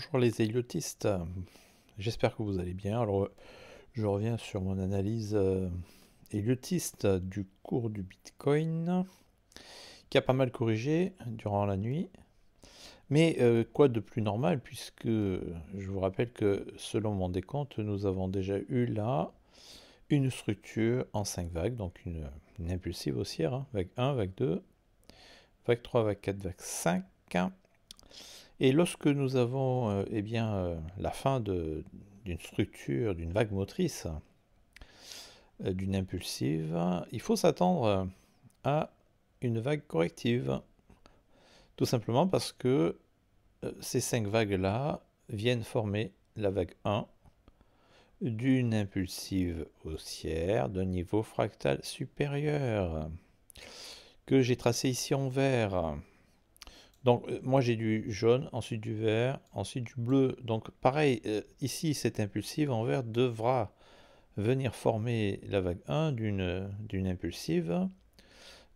Bonjour les héliotistes, j'espère que vous allez bien. Alors, je reviens sur mon analyse héliotiste euh, du cours du Bitcoin qui a pas mal corrigé durant la nuit. Mais euh, quoi de plus normal puisque je vous rappelle que selon mon décompte, nous avons déjà eu là une structure en 5 vagues, donc une, impulsive haussière, hein. vague 1, vague 2, vague 3, vague 4, vague 5. Et lorsque nous avons euh, eh bien, euh, la fin d'une structure, d'une vague motrice, euh, d'une impulsive, il faut s'attendre à une vague corrective. Tout simplement parce que ces cinq vagues-là viennent former la vague 1 d'une impulsive haussière de niveau fractal supérieur que j'ai tracé ici en vert. Donc euh, moi j'ai du jaune, ensuite du vert, ensuite du bleu. Donc pareil, euh, ici cette impulsive en vert devra venir former la vague 1 d'une impulsive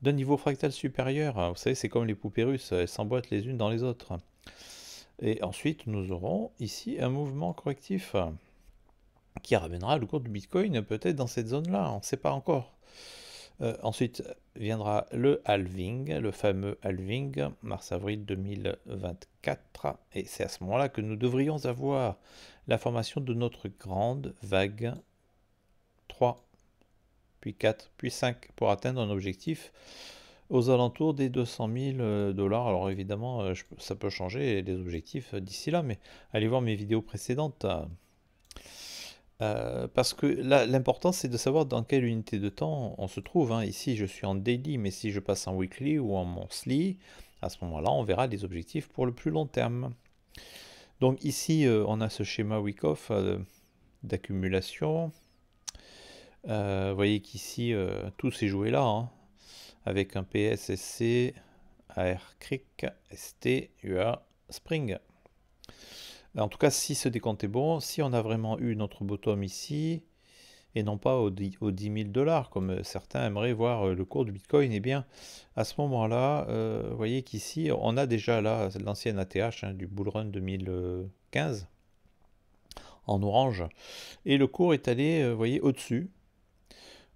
d'un niveau fractal supérieur. Hein, vous savez, c'est comme les poupées russes, elles s'emboîtent les unes dans les autres. Et ensuite, nous aurons ici un mouvement correctif qui ramènera le cours du Bitcoin peut-être dans cette zone-là, on ne sait pas encore. Euh, ensuite viendra le halving, le fameux halving, mars-avril 2024. Et c'est à ce moment-là que nous devrions avoir la formation de notre grande vague 3, puis 4, puis 5 pour atteindre un objectif aux alentours des 200 000 euh, dollars. Alors évidemment, euh, ça peut changer les objectifs d'ici là, mais allez voir mes vidéos précédentes. Euh, parce que là, l'important, c'est de savoir dans quelle unité de temps on se trouve. Hein. Ici, je suis en daily, mais si je passe en weekly ou en monthly, à ce moment-là, on verra des objectifs pour le plus long terme. Donc ici, euh, on a ce schéma week-off euh, d'accumulation. vous voyez qu'ici, tout s'est joué là, hein. avec un PSSC, ARCric ST, UA, Spring. Bah, en tout cas, si ce décompte est bon, si on a vraiment eu notre bottom ici, et non pas aux 10 000 dollars, comme euh, certains aimeraient voir euh, le cours du Bitcoin, et eh bien, à ce moment-là, euh, vous voyez qu'ici, on a déjà là l'ancienne ATH hein, du bull run 2015 en orange, et le cours est allé, vous voyez, au-dessus,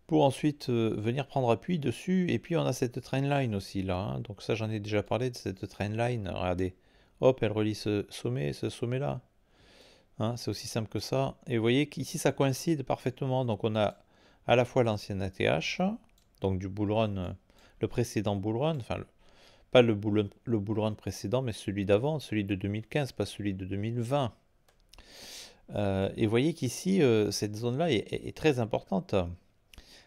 pour ensuite venir prendre appui dessus, et puis on a cette trendline aussi là, hein. donc ça j'en ai déjà parlé de cette trendline, regardez, Hop, elle relie ce sommet et ce sommet-là. Hein, c'est aussi simple que ça. Et vous voyez qu'ici, ça coïncide parfaitement. Donc, on a à la fois l'ancienne ATH, donc du bull le précédent bull enfin, pas le bull, le précédent, mais celui d'avant, celui de 2015, pas celui de 2020. Euh, et vous voyez qu'ici, euh, cette zone-là est, très importante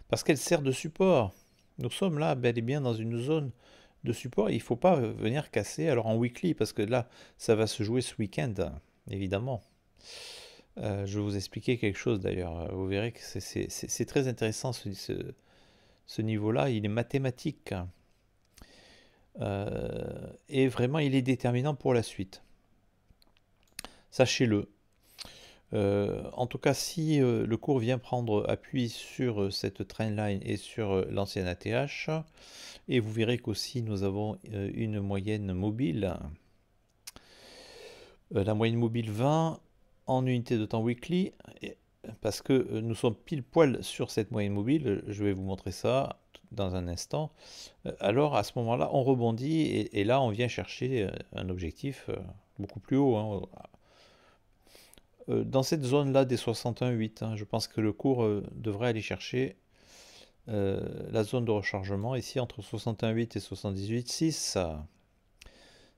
parce qu'elle sert de support. Nous sommes là bel et bien dans une zone de support. il ne faut pas venir casser alors en weekly, parce que là, ça va se jouer ce week-end, évidemment. Euh, je vais vous expliquer quelque chose d'ailleurs. Vous verrez que c'est très intéressant ce, niveau-là. Il est mathématique. Hein. Euh, et vraiment, il est déterminant pour la suite. Sachez-le. Euh, en tout cas, si euh, le cours vient prendre appui sur euh, cette trendline et sur l'ancienne ATH, et vous verrez qu'aussi nous avons une moyenne mobile, la moyenne mobile 20 en unité de temps weekly, parce que nous sommes pile poil sur cette moyenne mobile, je vais vous montrer ça dans un instant, alors à ce moment-là on rebondit et, là on vient chercher un objectif beaucoup plus haut. Hein, euh, dans cette zone-là des 61,8, hein, je pense que le cours euh, devrait aller chercher euh, la zone de rechargement ici entre 61,8 et 78,6,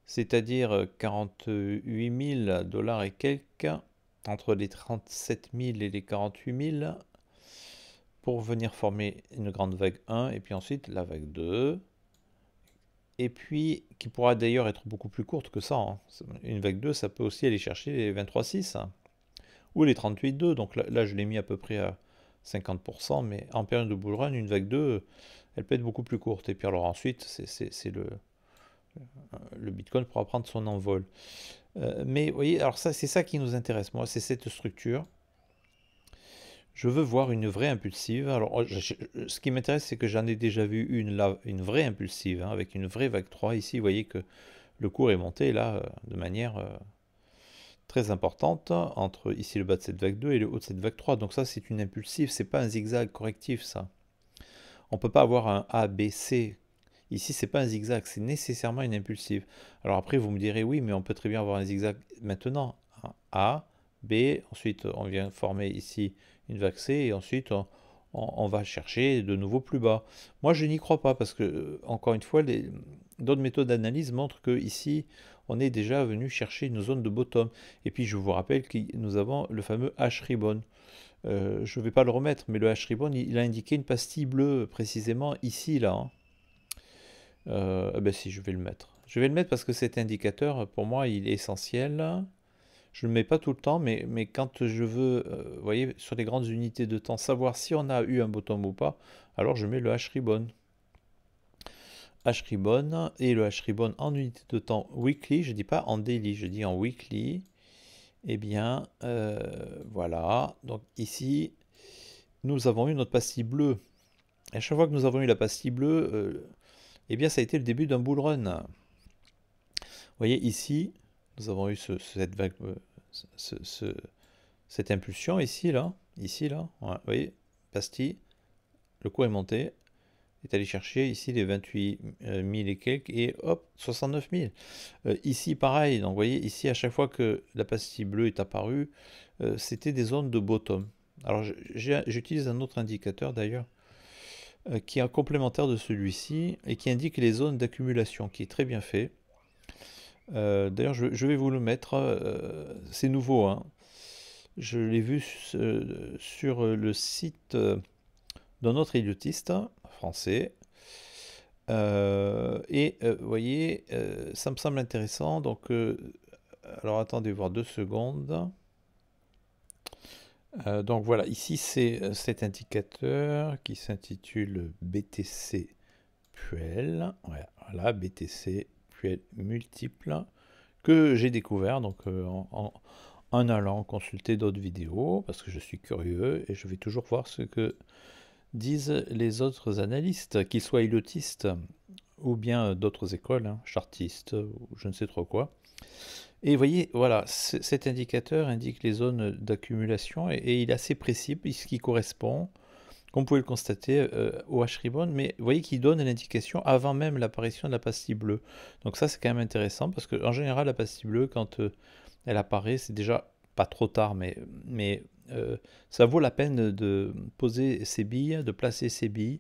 c'est-à-dire 48 000 dollars et quelques, entre les 37 000 et les 48 000, pour venir former une grande vague 1 et puis ensuite la vague 2. Et puis, qui pourra d'ailleurs être beaucoup plus courte que ça. Hein. Une vague 2, ça peut aussi aller chercher les 23,6 ou les 38,2. Donc là, je l'ai mis à peu près à 50%, mais en période de bull run, une vague 2, elle peut être beaucoup plus courte. Et puis alors ensuite, c'est le, le Bitcoin pourra prendre son envol. Euh, mais vous voyez, alors ça, c'est ça qui nous intéresse, moi, c'est cette structure. Je veux voir une vraie impulsive. Alors, oh, ce qui m'intéresse, c'est que j'en ai déjà vu une une vraie impulsive, hein, avec une vraie vague 3. Ici, vous voyez que le cours est monté là, euh, de manière euh, très importante entre ici le bas de cette vague 2 et le haut de cette vague 3. Donc ça c'est une impulsive, c'est pas un zigzag correctif ça. On peut pas avoir un A, B, C. Ici c'est pas un zigzag, c'est nécessairement une impulsive. Alors après vous me direz oui mais on peut très bien avoir un zigzag maintenant. A, B, ensuite on vient former ici une vague C et ensuite on, va chercher de nouveau plus bas. Moi je n'y crois pas parce que encore une fois les, d'autres méthodes d'analyse montrent que ici on est déjà venu chercher une zone de bottom. Et puis je vous rappelle que nous avons le fameux H-ribbon. Euh, je ne vais pas le remettre, mais le H-ribbon, il, a indiqué une pastille bleue précisément ici, là. Hein. Euh, eh ben si, je vais le mettre. Je vais le mettre parce que cet indicateur, pour moi, il est essentiel. Je ne le mets pas tout le temps, mais, mais quand je veux, euh, vous voyez, sur les grandes unités de temps, savoir si on a eu un bottom ou pas, alors je mets le H-ribbon hribon et le hribon en unité de temps weekly, je dis pas en daily, je dis en weekly. Eh bien, euh, voilà. Donc ici, nous avons eu notre pastille bleue. à chaque fois que nous avons eu la pastille bleue, euh, eh bien, ça a été le début d'un bull run. Vous voyez ici, nous avons eu euh, cette, impulsion ici, là, ici, là. vous voyez, pastille, le cours est monté, est allé chercher ici les 28 000 et quelques et hop, 69 000. Euh, ici, pareil, donc vous voyez, ici, à chaque fois que la pastille bleue est apparue, euh, c'était des zones de bottom. Alors j'utilise un autre indicateur d'ailleurs, euh, qui est un complémentaire de celui-ci et qui indique les zones d'accumulation, qui est très bien fait. d'ailleurs, je, vais vous le mettre, c'est nouveau, hein. je l'ai vu sur le site d'un autre idiotiste français. Euh, et euh, vous voyez, euh, ça me semble intéressant. Donc, alors attendez voir deux secondes. donc voilà, ici c'est cet indicateur qui s'intitule BTC Puel. Voilà, voilà, BTC Puel multiple que j'ai découvert donc en, allant consulter d'autres vidéos parce que je suis curieux et je vais toujours voir ce que disent les autres analystes, qu'ils soient ilotistes ou bien d'autres écoles, hein, chartistes ou je ne sais trop quoi. Et vous voyez, voilà, cet indicateur indique les zones d'accumulation et, il est assez précis puisqu'il correspond, comme vous pouvez le constater, euh, au H-ribbon, mais vous voyez qu'il donne l'indication avant même l'apparition de la pastille bleue. Donc ça, c'est quand même intéressant parce qu'en général, la pastille bleue, quand euh, elle apparaît, c'est déjà pas trop tard, mais euh, ça vaut la peine de poser ses billes, de placer ses billes,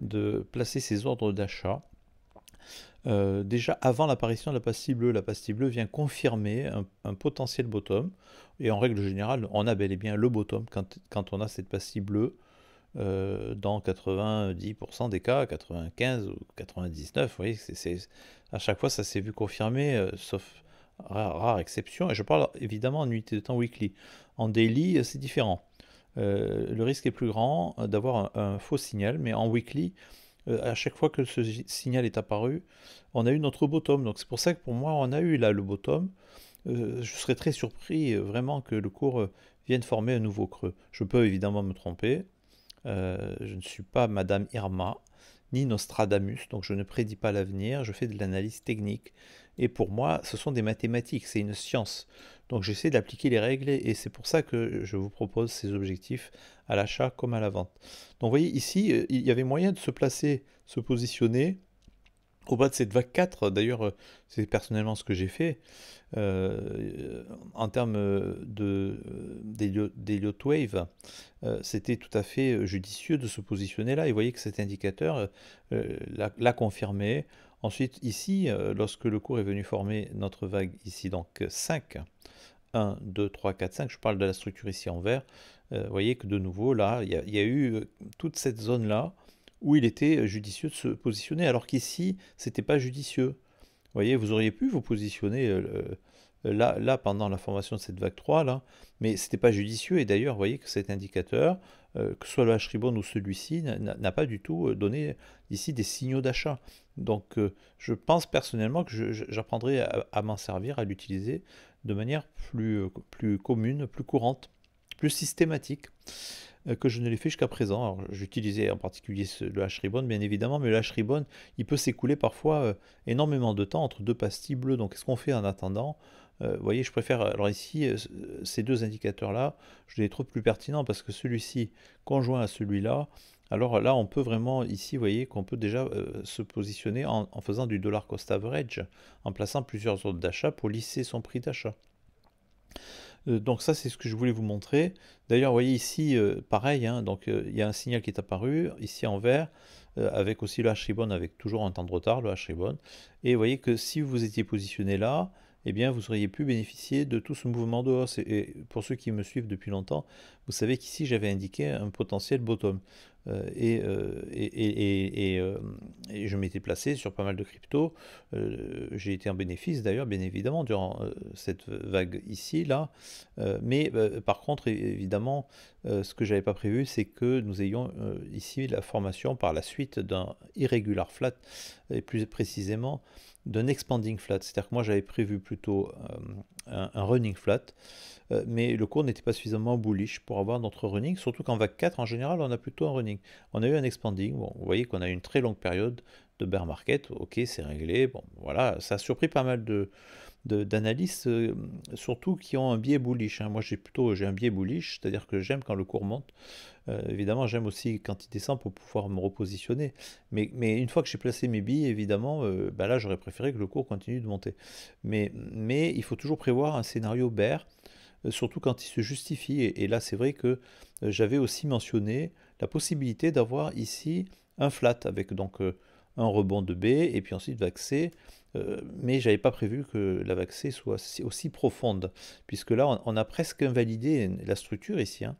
de placer ses ordres d'achat. Euh, déjà avant l'apparition de la pastille bleue, la pastille bleue vient confirmer un, potentiel bottom. Et en règle générale, on a bel et bien le bottom quand, quand on a cette pastille bleue euh, dans 90% des cas, 95 ou 99. Vous voyez, à chaque fois, ça s'est vu confirmé, sauf rare, exception. Et je parle évidemment en unité de temps weekly. En daily, euh, c'est différent. Euh, le risque est plus grand euh, d'avoir un, faux signal, mais en weekly, à chaque fois que ce signal est apparu, on a eu notre bottom. Donc c'est pour ça que pour moi, on a eu là le bottom. je serais très surpris vraiment que le cours vienne former un nouveau creux. Je peux évidemment me tromper. je ne suis pas Madame Irma ni Nostradamus, donc je ne prédis pas l'avenir. Je fais de l'analyse technique. Et pour moi, ce sont des mathématiques, c'est une science. Donc j'essaie d'appliquer les règles et c'est pour ça que je vous propose ces objectifs à l'achat comme à la vente. Donc vous voyez ici, euh, il y avait moyen de se placer, se positionner au bas de cette vague 4, d'ailleurs, euh, c'est personnellement ce que j'ai fait, euh, en termes de, lot Wave, c'était tout à fait judicieux de se positionner là. Et vous voyez que cet indicateur l'a confirmé Ensuite, ici, euh, lorsque le cours est venu former notre vague ici, donc 5, 1, 2, 3, 4, 5, je parle de la structure ici en vert, euh, vous voyez que de nouveau, là, il y, a eu euh, toute cette zone-là où il était judicieux de se positionner, alors qu'ici, ce n'était pas judicieux. Vous voyez, vous auriez pu vous positionner là, là, pendant la formation de cette vague 3, là, mais n'était pas judicieux, et d'ailleurs, vous voyez que cet indicateur, que ce soit le H-Ribbon ou celui-ci, n'a pas du tout donné ici des signaux d'achat. Donc euh, je pense personnellement que j'apprendrai à, m'en servir, à l'utiliser de manière plus, euh, commune, plus courante, plus systématique euh, que je ne l'ai fait jusqu'à présent. j'utilisais en particulier le H-Ribbon bien évidemment, mais le H-Ribbon il peut s'écouler parfois énormément de temps entre deux pastilles bleues. Donc qu'est-ce qu'on fait en attendant vous voyez, je préfère, alors ici, ces deux indicateurs-là, je les trouve plus pertinents parce que celui-ci, conjoint à celui-là, alors là, on peut vraiment, ici, vous voyez qu'on peut déjà euh, se positionner en, faisant du dollar cost average, en plaçant plusieurs ordres d'achat pour lisser son prix d'achat. Euh, donc ça, c'est ce que je voulais vous montrer. D'ailleurs, vous voyez ici, euh, pareil, hein, donc il y a un signal qui est apparu, ici en vert, avec aussi le h avec toujours un temps de retard, le h Et vous voyez que si vous étiez positionné là, eh bien, vous auriez pu bénéficier de tout ce mouvement de hausse. Et, pour ceux qui me suivent depuis longtemps, vous savez qu'ici, j'avais indiqué un potentiel bottom. Euh, euh, euh, et, je m'étais placé sur pas mal de cryptos. J'ai été en bénéfice d'ailleurs, bien évidemment, durant cette vague ici, là. mais par contre, évidemment, ce que n'avais pas prévu, c'est que nous ayons ici la formation par la suite d'un irrégular flat, et plus précisément d'un expanding flat. C'est-à-dire que moi j'avais prévu plutôt euh, un, running flat, euh, mais le cours n'était pas suffisamment bullish pour avoir notre running, surtout qu'en vague 4, en général, on a plutôt un running. On a eu un expanding, vous voyez qu'on a eu une très longue période de bear market, ok, c'est réglé, bon, voilà, ça a surpris pas mal de, d'analystes, euh, surtout qui ont un biais bullish. Hein. Moi, j'ai plutôt j'ai un biais bullish, c'est-à-dire que j'aime quand le cours monte. Euh, évidemment, j'aime aussi quand il descend pour pouvoir me repositionner. Mais, mais une fois que j'ai placé mes billes, évidemment, euh, bah là, j'aurais préféré que le cours continue de monter. Mais, mais il faut toujours prévoir un scénario bear, surtout quand il se justifie. Et, là, c'est vrai que j'avais aussi mentionné la possibilité d'avoir ici un flat avec donc un rebond de B et puis ensuite vaxé euh, mais je n'avais pas prévu que la vague C soit aussi, profonde, puisque là, on, a presque invalidé la structure ici. Hein.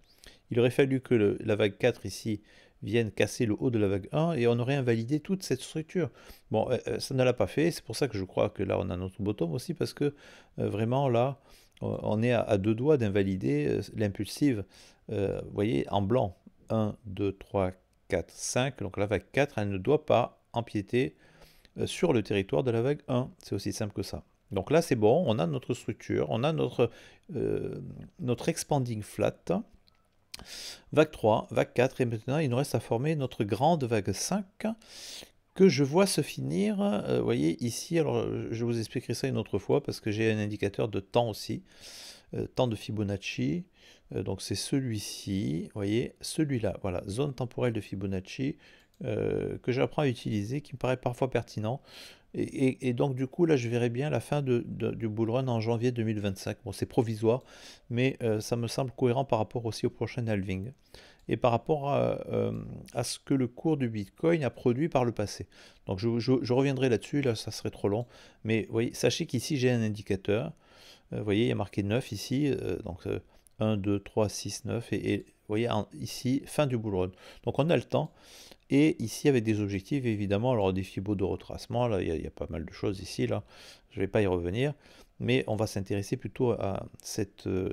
Il aurait fallu que la vague 4 ici vienne casser le haut de la vague 1 et on aurait invalidé toute cette structure. Bon, euh, euh, ça ne l'a pas fait, c'est pour ça que je crois que là, on a notre bottom aussi, parce que vraiment là, on est à, à deux doigts d'invalider l'impulsive, vous voyez, en blanc. 1, 2, 3, 4, 5. Donc la vague 4, elle ne doit pas empiéter euh, sur le territoire de la vague 1. C'est aussi simple que ça. Donc là, c'est bon, on a notre structure, on a notre, euh, notre expanding flat. Vague 3, vague 4, et maintenant il nous reste à former notre grande vague 5 que je vois se finir, euh, vous voyez ici, alors je vous expliquerai ça une autre fois parce que j'ai un indicateur de temps aussi, temps de Fibonacci, donc c'est celui-ci, vous voyez, celui-là, voilà, zone temporelle de Fibonacci, euh, que j'apprends à utiliser, qui me paraît parfois pertinent. Et, donc du coup, là, je verrai bien la fin de, du bull run en janvier 2025. Bon, c'est provisoire, mais euh, ça me semble cohérent par rapport aussi au prochain halving et par rapport à, euh, ce que le cours du Bitcoin a produit par le passé. Donc je, reviendrai là-dessus, là ça serait trop long, mais voyez, sachez qu'ici j'ai un indicateur, vous voyez il y a marqué 9 ici, donc 1, 2, 3, 6, 9, et, vous voyez ici fin du bull run. Donc on a le temps, et ici avec des objectifs évidemment, alors des fibos de retracement, il y, a pas mal de choses ici, là je ne vais pas y revenir, mais on va s'intéresser plutôt à cette, euh,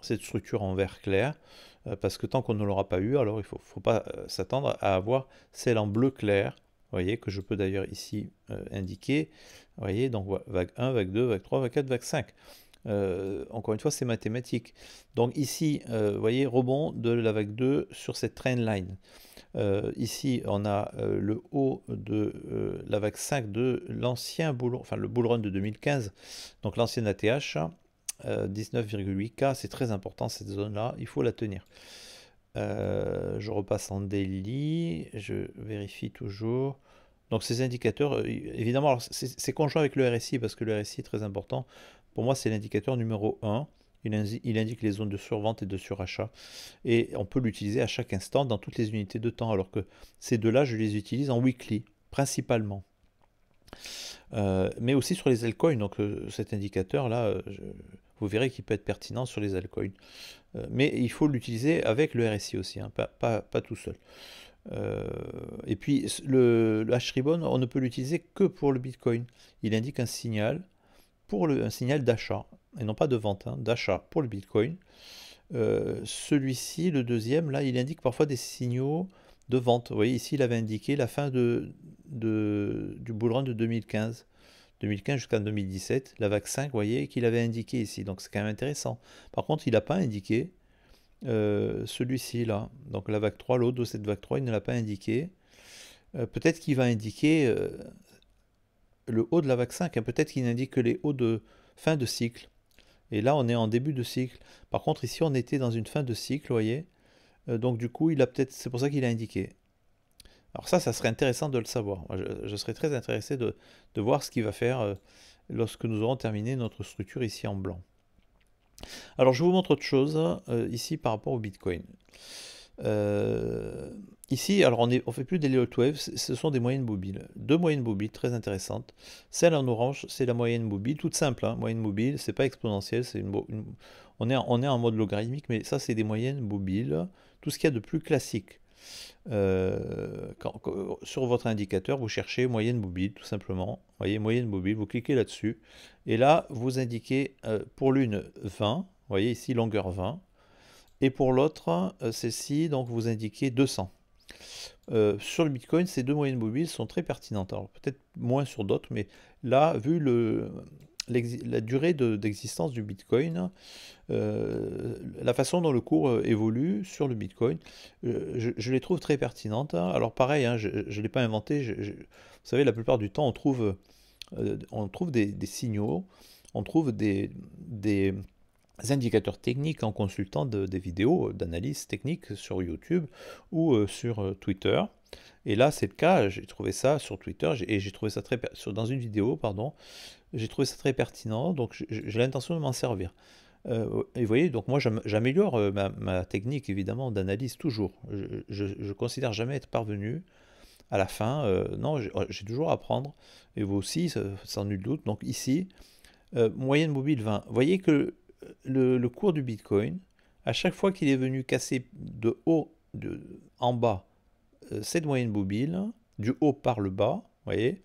structure en vert clair, euh, parce que tant qu'on ne l'aura pas eu, alors il ne faut, pas euh, s'attendre à avoir celle en bleu clair, voyez, que je peux d'ailleurs ici indiquer, voyez, donc vague 1, vague 2, vague 3, vague 4, vague 5. encore une fois, c'est mathématique. Donc ici, vous voyez, rebond de la vague 2 sur cette trend line. Euh, ici, on a euh, le haut de euh, la vague 5 de l'ancien bull, enfin, le bull run de 2015, donc l'ancienne ATH, 19,8K, c'est très important cette zone-là, il faut la tenir. je repasse en daily, je vérifie toujours. Donc ces indicateurs, évidemment, c'est conjoint avec le RSI parce que le RSI est très important. Pour moi, c'est l'indicateur numéro 1. Il, indique les zones de survente et de surachat. Et on peut l'utiliser à chaque instant dans toutes les unités de temps, alors que ces deux-là, je les utilise en weekly, principalement. Euh, mais aussi sur les altcoins, donc euh, cet indicateur-là, euh, vous verrez qu'il peut être pertinent sur les altcoins. mais il faut l'utiliser avec le RSI aussi, hein, pas, tout seul. et puis le, le ribbon on ne peut l'utiliser que pour le Bitcoin. Il indique un signal pour un signal d'achat et non pas de vente, hein, d'achat pour le Bitcoin. Euh, celui-ci, le deuxième, là, il indique parfois des signaux de vente. Vous voyez, ici, il avait indiqué la fin de, du bull de 2015. 2015 jusqu'en 2017, la vague 5, vous voyez, qu'il avait indiqué ici. Donc c'est quand même intéressant. Par contre, il n'a pas indiqué euh, celui-ci là. Donc la vague 3, l'autre de cette vague 3, il ne l'a pas indiqué. Euh, peut-être qu'il va indiquer le haut de la vague 5, hein. peut-être qu'il n'indique que les hauts de fin de cycle. Et là, on est en début de cycle. Par contre, ici, on était dans une fin de cycle, vous voyez. Euh, donc, du coup, il a peut-être, c'est pour ça qu'il a indiqué. Alors ça, ça serait intéressant de le savoir. je, serais très intéressé de, voir ce qu'il va faire euh, lorsque nous aurons terminé notre structure ici en blanc. Alors, je vous montre autre chose euh, ici par rapport au Bitcoin. Euh, ici, alors on ne fait plus des Wave, ce sont des moyennes mobiles. Deux moyennes mobiles très intéressantes. Celle en orange, c'est la moyenne mobile, toute simple, hein, moyenne mobile, c'est pas exponentielle, on, est en, mode logarithmique, mais ça c'est des moyennes mobiles, tout ce qu'il y a de plus classique. Euh, sur votre indicateur, vous cherchez moyenne mobile, tout simplement. Vous voyez, moyenne mobile, vous cliquez là-dessus. Et là, vous indiquez euh, pour l'une 20, vous voyez ici longueur 20, et pour l'autre, euh, celle-ci, donc vous indiquez 200. Euh, sur le Bitcoin, ces deux moyennes mobiles sont très pertinentes. Alors peut-être moins sur d'autres, mais là, vu la durée d'existence du Bitcoin, euh, la façon dont le cours évolue sur le Bitcoin, je, les trouve très pertinentes. Alors pareil, hein, je ne l'ai pas inventé. vous savez, la plupart du temps, on trouve, on trouve des, des signaux, on trouve des, des indicateurs techniques en consultant des vidéos d'analyse technique sur YouTube ou euh, sur euh, Twitter. Et là, c'est le cas. J'ai trouvé ça sur Twitter et j'ai trouvé ça très sur, dans une vidéo, pardon. J'ai trouvé ça très pertinent, donc j'ai l'intention de m'en servir. Euh, et vous voyez, donc moi j'améliore ma, technique évidemment d'analyse toujours. Je, ne considère jamais être parvenu à la fin. non, oh, j'ai toujours à apprendre. Et vous aussi, sans nul doute. Donc ici, moyenne mobile 20. Vous voyez que le, cours du Bitcoin, à chaque fois qu'il est venu casser de haut en bas euh, cette moyenne mobile, du haut par le bas, voyez,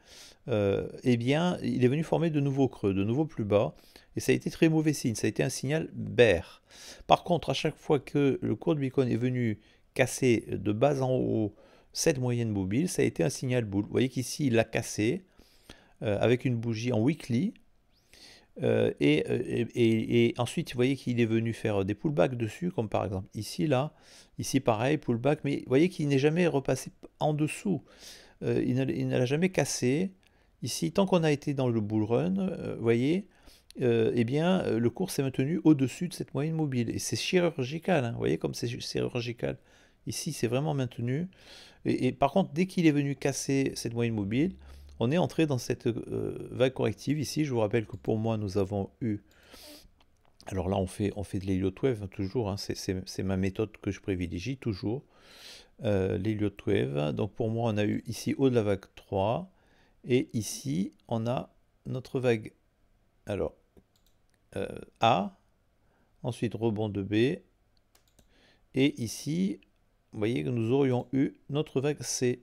euh, eh bien, il est venu former de nouveaux creux, de nouveaux plus bas, et ça a été très mauvais signe, ça a été un signal bear. Par contre, à chaque fois que le cours du Bitcoin est venu casser de bas en haut cette moyenne mobile, ça a été un signal boule. Vous voyez qu'ici, il l'a cassé euh, avec une bougie en weekly, euh, euh, et, ensuite, vous voyez qu'il est venu faire euh, des pullbacks dessus, comme par exemple ici, là. Ici, pareil, pullback. Mais vous voyez qu'il n'est jamais repassé en dessous. il ne l'a jamais cassé. Ici, tant qu'on a été dans le bull run, vous voyez, eh bien, le cours s'est maintenu au-dessus de cette moyenne mobile. Et c'est chirurgical. Hein. vous voyez comme c'est chirurgical. Ici, c'est vraiment maintenu. et, par contre, dès qu'il est venu casser cette moyenne mobile, on est entré dans cette euh, vague corrective ici. Je vous rappelle que pour moi, nous avons eu. Alors là, on fait, on fait de l'héliot Wave, hein, toujours. Hein, c'est ma méthode que je privilégie, toujours. Euh, Wave. Donc pour moi, on a eu ici haut de la vague 3. Et ici, on a notre vague. Alors, euh, A. Ensuite, rebond de B. Et ici, vous voyez que nous aurions eu notre vague C.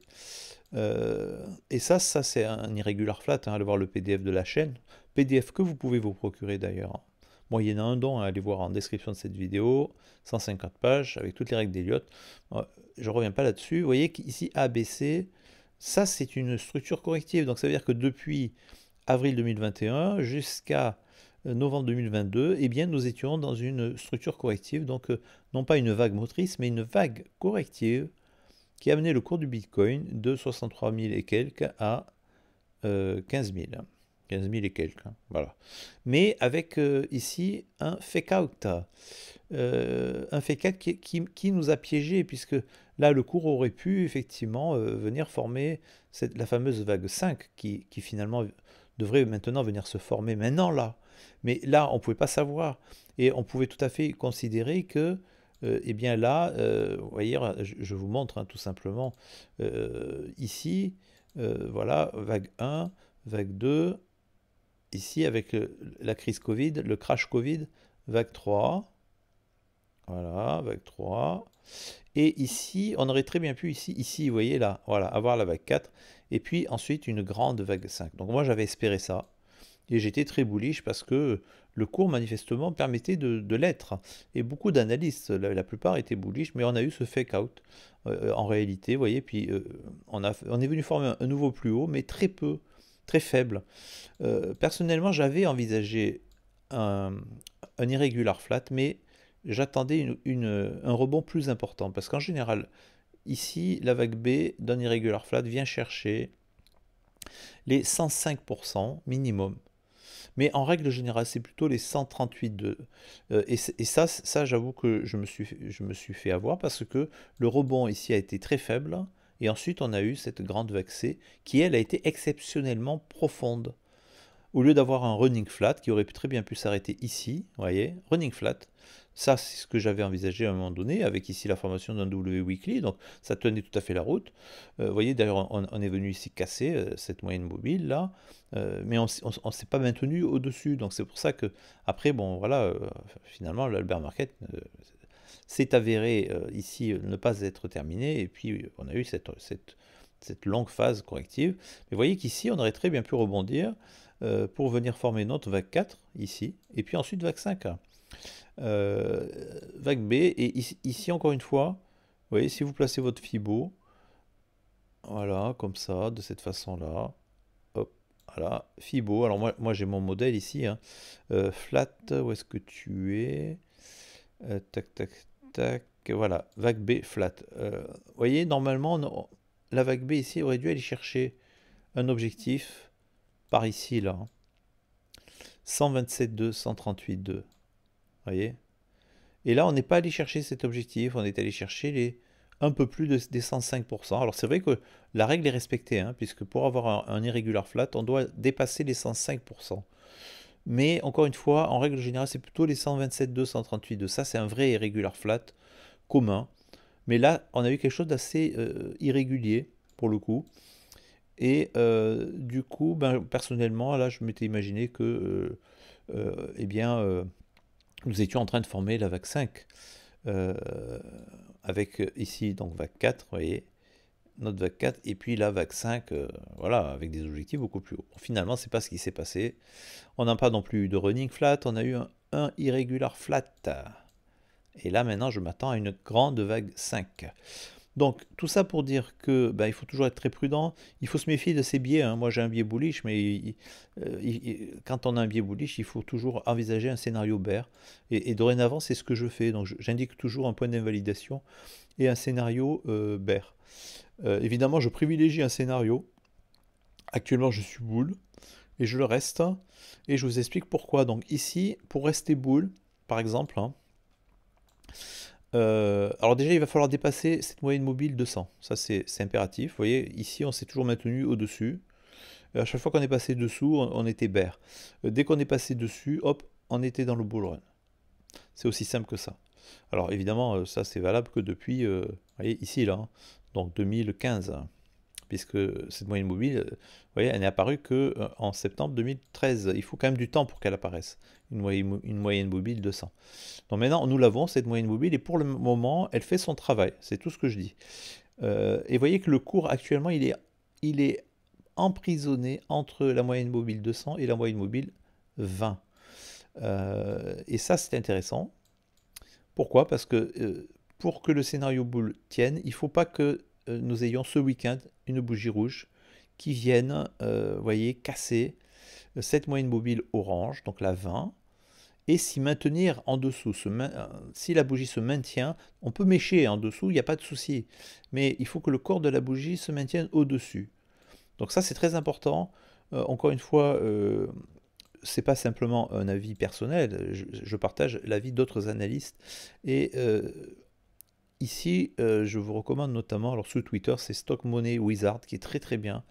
Euh, et ça, ça c'est un irrégular flat, hein, allez voir le PDF de la chaîne, PDF que vous pouvez vous procurer d'ailleurs. Bon, il en a un don allez voir en description de cette vidéo, 150 pages, avec toutes les règles d'Eliott. Je ne reviens pas là-dessus. Vous voyez qu'ici, ABC, ça c'est une structure corrective. Donc ça veut dire que depuis avril 2021 jusqu'à euh, novembre 2022, eh bien, nous étions dans une structure corrective, donc euh, non pas une vague motrice, mais une vague corrective qui a amené le cours du Bitcoin de 63 000 et quelques à 15 000. 15 et quelques, hein, voilà. Mais avec euh, ici un fake-out, euh, un fake-out qui, nous a piégés, puisque là, le cours aurait pu effectivement euh, venir former cette, la fameuse vague 5 qui, qui finalement devrait maintenant venir se former maintenant là. Mais là, on ne pouvait pas savoir. Et on pouvait tout à fait considérer que et euh, eh bien là, vous euh, voyez, je, vous montre hein, tout simplement euh, ici, voilà, vague 1, vague 2, ici avec la crise Covid, le crash Covid, vague 3, voilà, vague 3, et ici, on aurait très bien pu ici, ici, vous voyez là, voilà, avoir la vague 4, et puis ensuite une grande vague 5. Donc moi j'avais espéré ça, et j'étais très bullish parce que le cours manifestement permettait de, l'être. Et beaucoup d'analystes, la, plupart étaient bullish, mais on a eu ce fake out euh, en réalité, vous voyez, puis euh, on, est venu former un, nouveau plus haut, mais très peu, très faible. Euh, personnellement, j'avais envisagé un, un irrégular flat, mais j'attendais un rebond plus important, parce qu'en général, ici, la vague B d'un irrégular flat vient chercher les 105% minimum. Mais en règle générale, c'est plutôt les 138.2. Euh, et, et, ça, ça j'avoue que je me, suis, je me suis fait avoir parce que le rebond ici a été très faible. Et ensuite, on a eu cette grande vaccée qui, elle, a été exceptionnellement profonde. Au lieu d'avoir un running flat qui aurait très bien pu s'arrêter ici, vous voyez, running flat, ça, c'est ce que j'avais envisagé à un moment donné, avec ici la formation d'un W Weekly, donc ça tenait tout à fait la route. Euh, vous voyez, d'ailleurs, on, est venu ici casser euh, cette moyenne mobile, là, euh, mais on ne s'est pas maintenu au-dessus. Donc c'est pour ça que, après, bon, voilà, finalement, l'Albert Market s'est avéré ici ne pas être terminé, et puis on a eu cette, longue phase corrective. Mais vous voyez qu'ici, on aurait très bien pu rebondir pour venir former notre vague 4, ici, et puis ensuite vague 5. Euh, vague B, et ici, encore une fois, voyez, si vous placez votre fibo, voilà, comme ça, de cette façon-là, hop, voilà, fibo, alors moi, j'ai mon modèle ici, hein. euh, flat, où est-ce que tu es euh, Tac, tac, tac, voilà, vague B, flat. Vous voyez, normalement, la vague B ici aurait dû aller chercher un objectif par ici, là, 127.2, hein. 138.2 voyez Et là, on n'est pas allé chercher cet objectif, on est allé chercher les, un peu plus de, des 105%. Alors c'est vrai que la règle est respectée, hein, puisque pour avoir un, irrégulier flat, on doit dépasser les 105%. Mais encore une fois, en règle générale, c'est plutôt les 127, 238, Ça, c'est un vrai irrégulier flat commun. Mais là, on a eu quelque chose d'assez euh, irrégulier, pour le coup. Et euh, du coup, ben, personnellement, là, je m'étais imaginé que, euh, euh eh bien, nous étions en train de former la vague 5. Euh, avec euh, ici, donc vague 4, vous voyez, notre vague 4, et puis la vague 5, euh, voilà, avec des objectifs beaucoup plus hauts. finalement, c'est pas ce qui s'est passé. On n'a pas non plus de running flat, on a eu un irrégulier flat. Et là, maintenant, je m'attends à une grande vague 5. Donc tout ça pour dire que bah, il faut toujours être très prudent, il faut se méfier de ses biais. Hein. Moi j'ai un biais bullish, mais euh, quand on a un biais bullish, il faut toujours envisager un scénario bear. Et, dorénavant c'est ce que je fais. Donc j'indique toujours un point d'invalidation et un scénario bear. Euh, euh, évidemment je privilégie un scénario. Actuellement je suis boule et je le reste. Et je vous explique pourquoi. Donc ici, pour rester boule, par exemple, hein, euh, alors déjà, il va falloir dépasser cette moyenne mobile de 100. Ça, c'est impératif. Vous voyez, ici, on s'est toujours maintenu au-dessus. Euh, à chaque fois qu'on est passé dessous, on, était bear. Euh, dès qu'on est passé dessus, hop, on était dans le bull run. C'est aussi simple que ça. Alors évidemment, ça, c'est valable que depuis, vous voyez, ici, là, hein. donc 2015 puisque cette moyenne mobile, euh, voyez, elle n'est apparue qu'en euh, septembre 2013. Il faut quand même du temps pour qu'elle apparaisse, une moyenne, mobile 200. Donc maintenant, nous l'avons, cette moyenne mobile, et pour le moment, elle fait son travail, c'est tout ce que je dis. Euh, et et voyez que le cours actuellement, il est, il est emprisonné entre la moyenne mobile 200 et la moyenne mobile 20. et ça, c'est intéressant. Pourquoi Parce que pour que le scénario boule tienne, il ne faut pas que euh, nous ayons ce week-end une bougie rouge qui vienne, euh, vous voyez, casser euh, cette moyenne mobile orange, donc la 20, et s'y maintenir en dessous. si la bougie se maintient, on peut mécher en dessous, il n'y a pas de souci. Mais il faut que le corps de la bougie se maintienne au-dessus. Donc ça, c'est très important. encore une fois, c'est pas simplement un avis personnel. Je, partage l'avis d'autres analystes. Et Ici, euh, je vous recommande notamment, alors sous Twitter, c'est Stock Money Wizard qui est très très bien,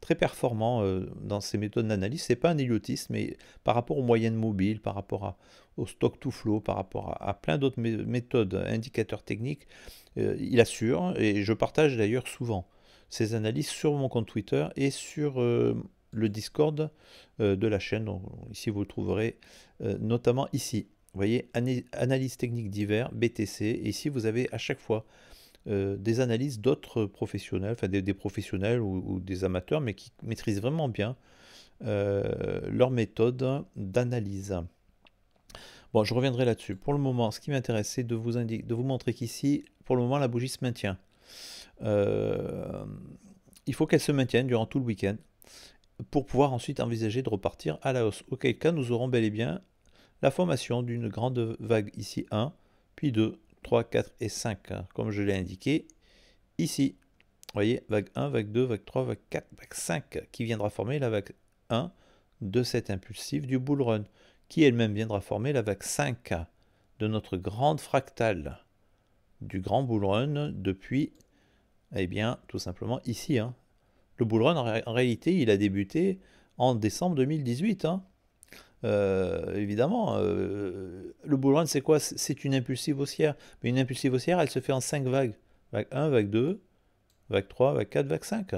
très performant euh, dans ses méthodes d'analyse. Ce n'est pas un idiotisme mais par rapport aux moyennes mobiles, par rapport à, au stock to flow, par rapport à, plein d'autres méthodes, indicateurs techniques, euh, il assure et je partage d'ailleurs souvent ces analyses sur mon compte Twitter et sur le Discord de la chaîne. Donc, ici, vous le trouverez notamment ici. Vous voyez, analyse technique divers, BTC. Et ici, vous avez à chaque fois euh, des analyses d'autres professionnels, enfin des, professionnels ou, des amateurs, mais qui maîtrisent vraiment bien euh, leur méthode d'analyse. Bon, je reviendrai là-dessus. Pour le moment, ce qui m'intéresse, c'est de vous, de vous montrer qu'ici, pour le moment, la bougie se maintient. Euh, il faut qu'elle se maintienne durant tout le week-end pour pouvoir ensuite envisager de repartir à la hausse. Auquel cas, nous aurons bel et bien la formation d'une grande vague ici 1, puis 2, 3, 4 et 5, hein, comme je l'ai indiqué ici. Vous voyez, vague 1, vague 2, vague 3, vague 4, vague 5, qui viendra former la vague 1 de cet impulsif du bull run, qui elle-même viendra former la vague 5 de notre grande fractale du grand bull run depuis, eh bien, tout simplement ici. Hein. Le bull run, en, en réalité, il a débuté en décembre 2018. Hein. Euh, évidemment, euh, le bull c'est quoi C'est une impulsive haussière. Mais une impulsive haussière, elle se fait en 5 vagues. Vague 1, vague 2, vague 3, vague 4, vague 5.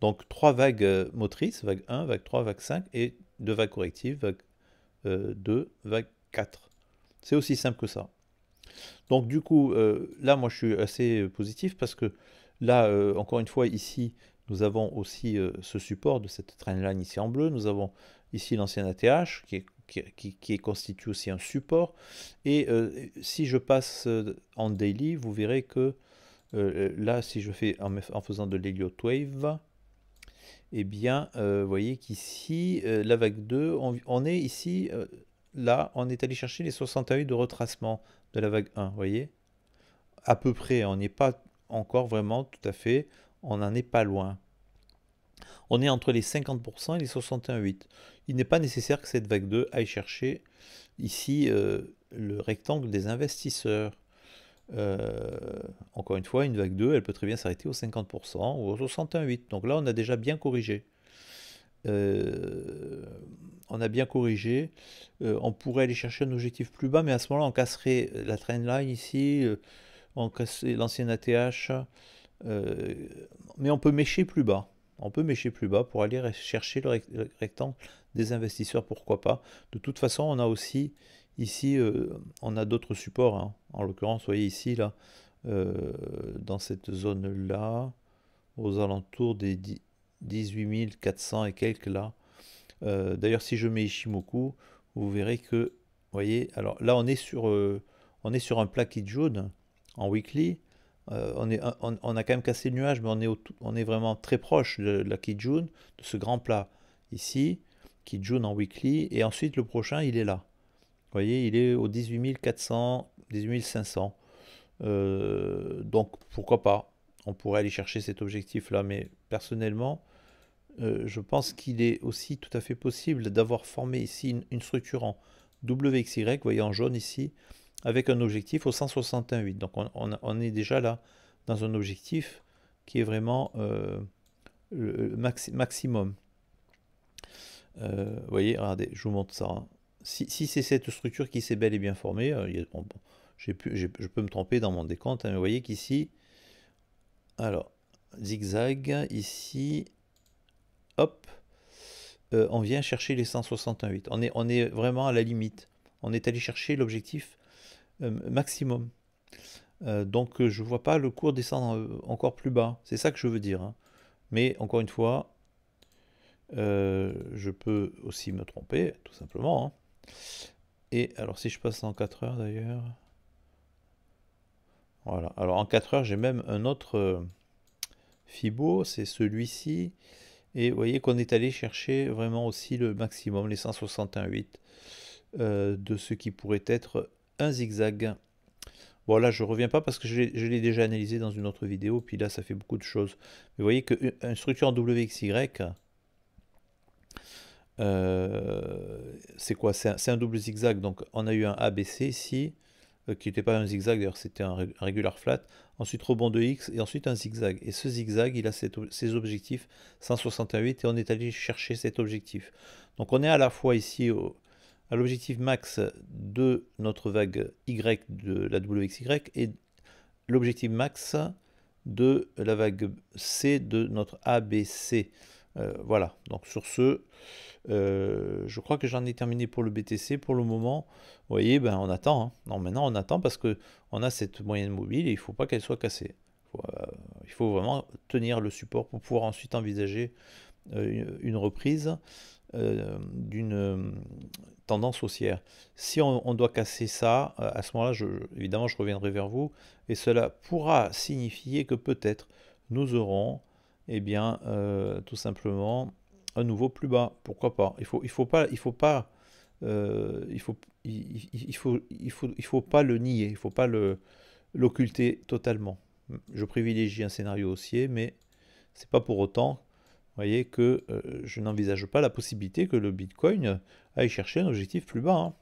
Donc 3 vagues euh, motrices, vague 1, vague 3, vague 5, et 2 vagues correctives, vague 2, vague 4. C'est aussi simple que ça. Donc du coup, là, moi, je suis assez positif parce que là, encore une fois, ici, nous avons aussi ce support de cette train line ici en bleu. Nous avons ici l'ancien ATH, qui, constitue aussi un support. Et euh, si je passe euh, en daily, vous verrez que euh, là, si je fais en, faisant de l'Eliot Wave, eh bien, vous voyez qu'ici, la vague 2, on, est ici, là, on est allé chercher les 68 de retracement de la vague 1, vous voyez À peu près, on n'est pas encore vraiment tout à fait, on n'en est pas loin. On est entre les 50% et les 61,8 il n'est pas nécessaire que cette vague 2 aille chercher ici euh, le rectangle des investisseurs. Euh, encore une fois, une vague 2, elle peut très bien s'arrêter au 50% ou au 61,8. Donc là, on a déjà bien corrigé. Euh, on a bien corrigé. on pourrait aller chercher un objectif plus bas, mais à ce moment-là, on casserait la trendline ici, on casserait l'ancienne ATH, mais on peut mécher plus bas on peut mécher plus bas pour aller chercher le rectangle des investisseurs, pourquoi pas. De toute façon, on a aussi ici, euh, on a d'autres supports. Hein. En l'occurrence, vous voyez ici, là, euh, dans cette zone-là, aux alentours des 18 400 et quelques là. Euh, d'ailleurs, si je mets Ishimoku, vous verrez que, vous voyez, alors là, on est sur, on est sur un plaquette jaune en weekly. Euh, on, a quand même cassé le nuage, mais on est, vraiment très proche de, la Kijun, de ce grand plat ici, Kijun en weekly, et ensuite le prochain, il est là. Vous voyez, il est au 18 400, 18 500. donc pourquoi pas On pourrait aller chercher cet objectif-là, mais personnellement, euh, je pense qu'il est aussi tout à fait possible d'avoir formé ici une, une structure en WXY, vous voyez en jaune ici, avec un objectif au 168, Donc on, est déjà là dans un objectif qui est vraiment euh, le maximum. Euh, vous voyez, regardez, je vous montre ça. Hein. Si, c'est cette structure qui s'est bel et bien formée, euh, bon, je peux me tromper dans mon décompte, hein, mais vous voyez qu'ici, alors, zigzag, ici, hop, on vient chercher les 168. On est, on est vraiment à la limite. On est allé chercher l'objectif euh, maximum. Euh, donc euh, je vois pas le cours descendre encore plus bas. C'est ça que je veux dire. Hein. Mais encore une fois, je peux aussi me tromper, tout simplement. Hein. Et alors si je passe en 4 heures d'ailleurs. Voilà. Alors en 4 heures, j'ai même un autre Fibo, c'est celui-ci. Et vous voyez qu'on est allé chercher vraiment aussi le maximum, les 161,8 de ce qui pourrait être un zigzag. Voilà, je reviens pas parce que je l'ai déjà analysé dans une autre vidéo, puis là ça fait beaucoup de choses. Mais vous voyez qu'une structure en WXY, euh, c'est quoi C'est un, double zigzag, donc on a eu un ABC ici, euh, qui n'était pas un zigzag, d'ailleurs c'était un, regular flat, ensuite rebond de X, et ensuite un zigzag. Et ce zigzag, il a ses objectifs 168, et on est allé chercher cet objectif. Donc on est à la fois ici au, l'objectif max de notre vague Y de la WXY et l'objectif max de la vague C de notre ABC. Euh, voilà, donc sur ce, euh, je crois que j'en ai terminé pour le BTC pour le moment. Vous voyez, ben on attend. Hein. Non, maintenant on attend parce que on a cette moyenne mobile et il ne faut pas qu'elle soit cassée. Euh, il faut vraiment tenir le support pour pouvoir ensuite envisager une reprise d'une tendance haussière. Si on, doit casser ça, euh, à ce moment-là, je, évidemment, je reviendrai vers vous, et cela pourra signifier que peut-être nous aurons, et eh bien, euh, tout simplement, un nouveau plus bas. Pourquoi pas Il faut, il faut pas, il faut pas, euh, il faut, il, faut, il faut, il faut pas le nier. Il faut pas le l'occulter totalement. Je privilégie un scénario haussier, mais c'est pas pour autant, voyez, que je n'envisage pas la possibilité que le Bitcoin aller chercher un objectif plus bas. Hein.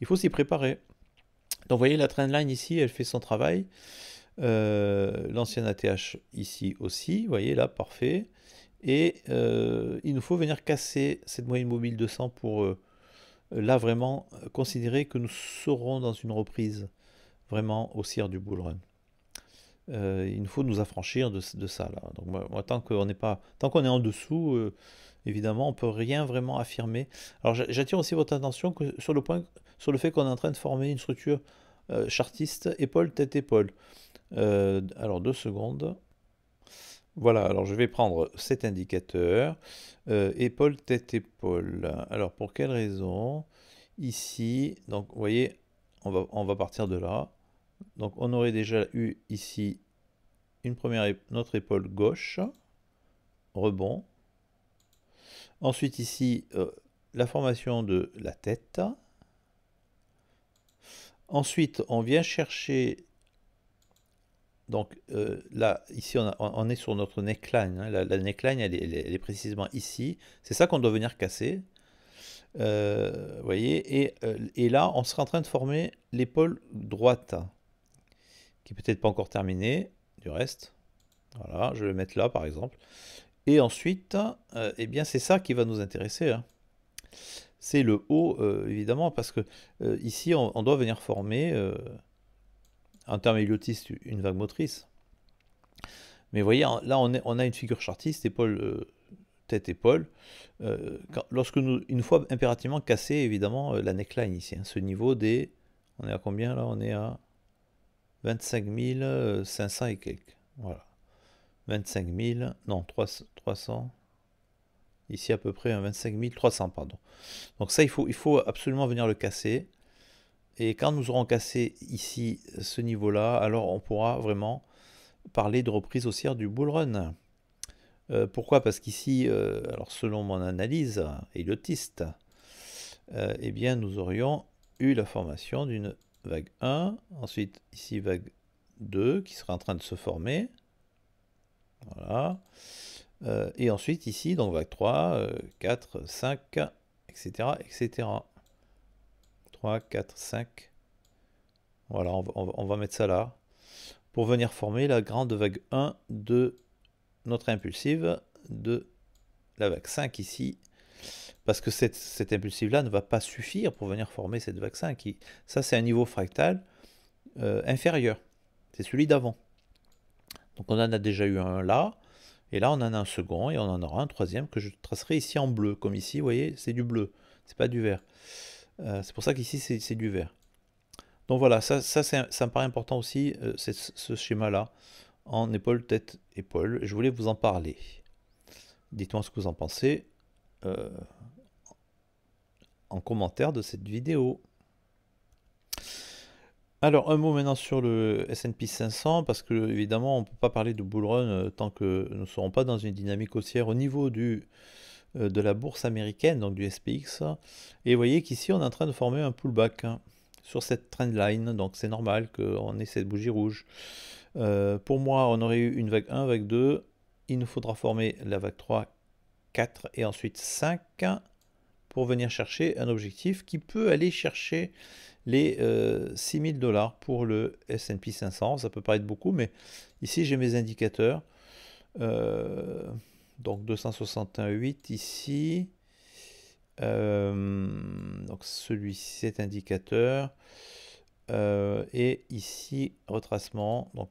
Il faut s'y préparer. Donc vous voyez la trendline ici, elle fait son travail. Euh, L'ancien ATH ici aussi, vous voyez là, parfait. Et euh, il nous faut venir casser cette moyenne mobile 200 pour euh, là vraiment considérer que nous serons dans une reprise vraiment haussière du bull run. Euh, il nous faut nous affranchir de, ça là. Donc moi, tant qu'on n'est pas, tant qu'on est en dessous, évidemment, on peut rien vraiment affirmer. Alors j'attire aussi votre attention sur le point, sur le fait qu'on est en train de former une structure euh, chartiste épaule tête épaule. Euh, alors deux secondes. Voilà, alors je vais prendre cet indicateur euh, épaule tête épaule. Alors pour quelle raison Ici, donc vous voyez, on va, on va partir de là. Donc on aurait déjà eu ici une première notre épaule gauche, rebond, Ensuite ici, euh, la formation de la tête. Ensuite, on vient chercher, donc euh, là, ici on, est sur notre neckline, hein. la, neckline elle, est, précisément ici, c'est ça qu'on doit venir casser, euh, Vous voyez, et, et, là on sera en train de former l'épaule droite, qui peut-être pas encore terminée, du reste, voilà, je vais le mettre là par exemple, et ensuite, euh, eh bien, c'est ça qui va nous intéresser. Hein. C'est le haut, euh, évidemment, parce que euh, ici, on, doit venir former, en termes héliotiste, une vague motrice. Mais vous voyez, là, on, a une figure chartiste, épaule, tête-épaule. lorsque nous, une fois impérativement cassé évidemment, la neckline ici, hein, ce niveau des... On est à combien là On est à 25 500 et quelques. Voilà. 25 000, non, 300, ici à peu près un 25 300, pardon. Donc ça, il faut, il faut absolument venir le casser. Et quand nous aurons cassé ici ce niveau-là, alors on pourra vraiment parler de reprise haussière du bull run. Euh, pourquoi Parce qu'ici, euh, alors selon mon analyse le euh, et eh bien nous aurions eu la formation d'une vague 1, ensuite ici vague 2 qui sera en train de se former, euh, et ensuite ici, donc vague 3, 4, 5, etc. etc. 3, 4, 5. Voilà, on va, on va mettre ça là. Pour venir former la grande vague 1 de notre impulsive de la vague 5 ici. Parce que cette, impulsive-là ne va pas suffire pour venir former cette vague 5. Qui, ça, c'est un niveau fractal euh, inférieur. C'est celui d'avant. Donc on en a déjà eu un là. Et là, on en a un second et on en aura un troisième que je tracerai ici en bleu. Comme ici, vous voyez, c'est du bleu, c'est pas du vert. Euh, c'est pour ça qu'ici, c'est du vert. Donc voilà, ça, ça, me paraît important aussi, euh, ce schéma-là, en épaule, tête, épaule. Je voulais vous en parler. Dites-moi ce que vous en pensez euh, en commentaire de cette vidéo. Alors, un mot maintenant sur le S&P 500, parce que évidemment, on ne peut pas parler de bull run euh, tant que nous ne serons pas dans une dynamique haussière au niveau du, euh, de la bourse américaine, donc du SPX. Et vous voyez qu'ici, on est en train de former un pullback hein, sur cette trend line donc c'est normal qu'on ait cette bougie rouge. Euh, pour moi, on aurait eu une vague 1, vague 2, il nous faudra former la vague 3, 4 et ensuite 5 pour venir chercher un objectif qui peut aller chercher les 6000 euh, dollars pour le S&P 500. Ça peut paraître beaucoup, mais ici j'ai mes indicateurs. Euh, donc 261,8 ici. Euh, donc celui-ci, cet indicateur. Euh, et ici, retracement. Donc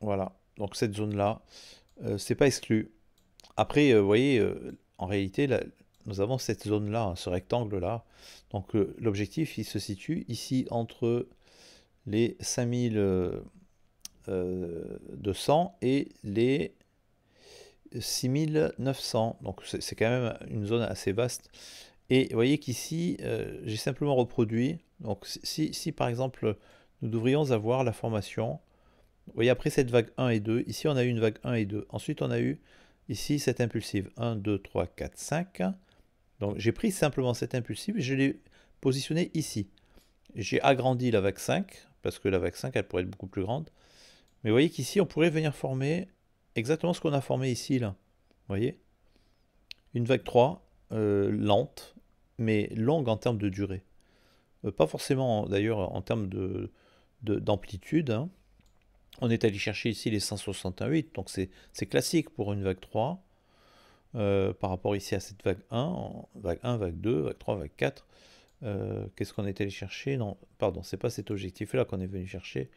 voilà. Donc cette zone-là, c'est pas exclu. Après, vous voyez, en réalité, la, nous avons cette zone-là, ce rectangle-là. Donc euh, l'objectif, il se situe ici entre les 5200 euh, et les 6900. Donc c'est quand même une zone assez vaste. Et vous voyez qu'ici, euh, j'ai simplement reproduit. Donc si, si, par exemple, nous devrions avoir la formation, vous voyez après cette vague 1 et 2, ici on a eu une vague 1 et 2. Ensuite on a eu ici cette impulsive 1, 2, 3, 4, 5. Donc j'ai pris simplement cet impulsif et je l'ai positionné ici. J'ai agrandi la vague 5, parce que la vague 5, elle pourrait être beaucoup plus grande. Mais vous voyez qu'ici, on pourrait venir former exactement ce qu'on a formé ici, là. Vous voyez Une vague 3, euh, lente, mais longue en termes de durée. Euh, pas forcément, d'ailleurs, en termes d'amplitude. De, d'amplitude. Hein. On est allé chercher ici les 168, donc c'est classique pour une vague 3. Euh, par rapport ici à cette vague 1, vague 1, vague 2, vague 3, vague 4. Euh, qu'est-ce qu'on est allé chercher Non, pardon, c'est pas cet objectif-là qu'on est venu chercher.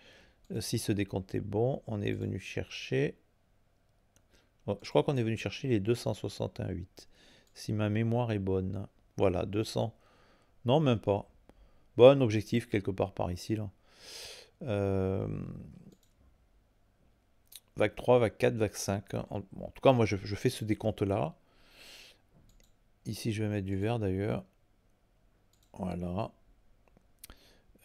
Euh, si ce décompte est bon, on est venu chercher... je crois qu'on est venu chercher les 268, Si ma mémoire est bonne. Voilà, 200. Non, même pas. Bon objectif quelque part par ici. Là vague 3, vague 4, vague 5. Hein. En, tout cas, moi, je, fais ce décompte-là. Ici, je vais mettre du vert d'ailleurs. Voilà.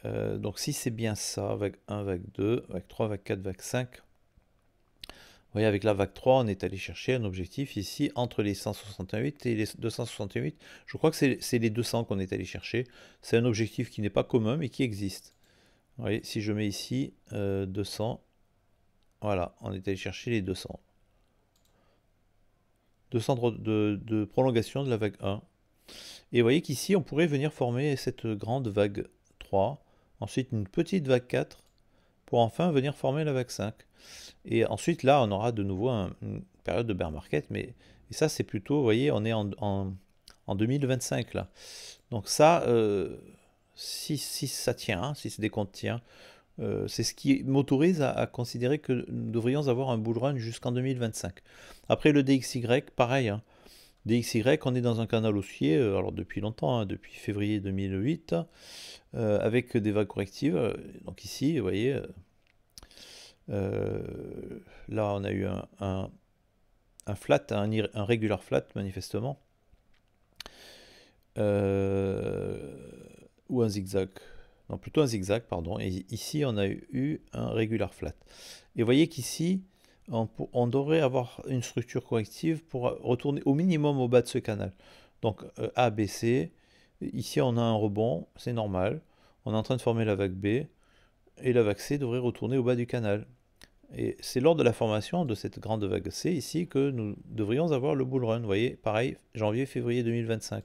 Euh, donc si c'est bien ça, vague 1, vague 2, vague 3, vague 4, vague 5, vous voyez, avec la vague 3, on est allé chercher un objectif ici entre les 168 et les 268. Je crois que c'est les 200 qu'on est allé chercher. C'est un objectif qui n'est pas commun, mais qui existe. Vous voyez, si je mets ici 200, euh, voilà, on est allé chercher les 200. 200 de, prolongation de la vague 1. Et vous voyez qu'ici, on pourrait venir former cette grande vague 3, ensuite une petite vague 4, pour enfin venir former la vague 5. Et ensuite, là, on aura de nouveau une période de bear market, mais ça, c'est plutôt, vous voyez, on est en, 2025, là. Donc ça, euh, si, si, ça tient, hein, si ce décompte tient... Euh, c'est ce qui m'autorise à, considérer que nous devrions avoir un bull run jusqu'en 2025. Après le DXY, pareil. Hein. DXY, on est dans un canal haussier, euh, alors depuis longtemps, hein, depuis février 2008, euh, avec des vagues correctives. Donc ici, vous voyez, là on a eu un, flat, un, un flat manifestement. ou un zigzag non plutôt un zigzag, pardon, et ici on a eu un régular flat. Et vous voyez qu'ici, on, devrait avoir une structure corrective pour retourner au minimum au bas de ce canal. Donc euh, A, B, C, ici on a un rebond, c'est normal, on est en train de former la vague B, et la vague C devrait retourner au bas du canal. Et c'est lors de la formation de cette grande vague C ici que nous devrions avoir le bull run, vous voyez, pareil, janvier-février 2025.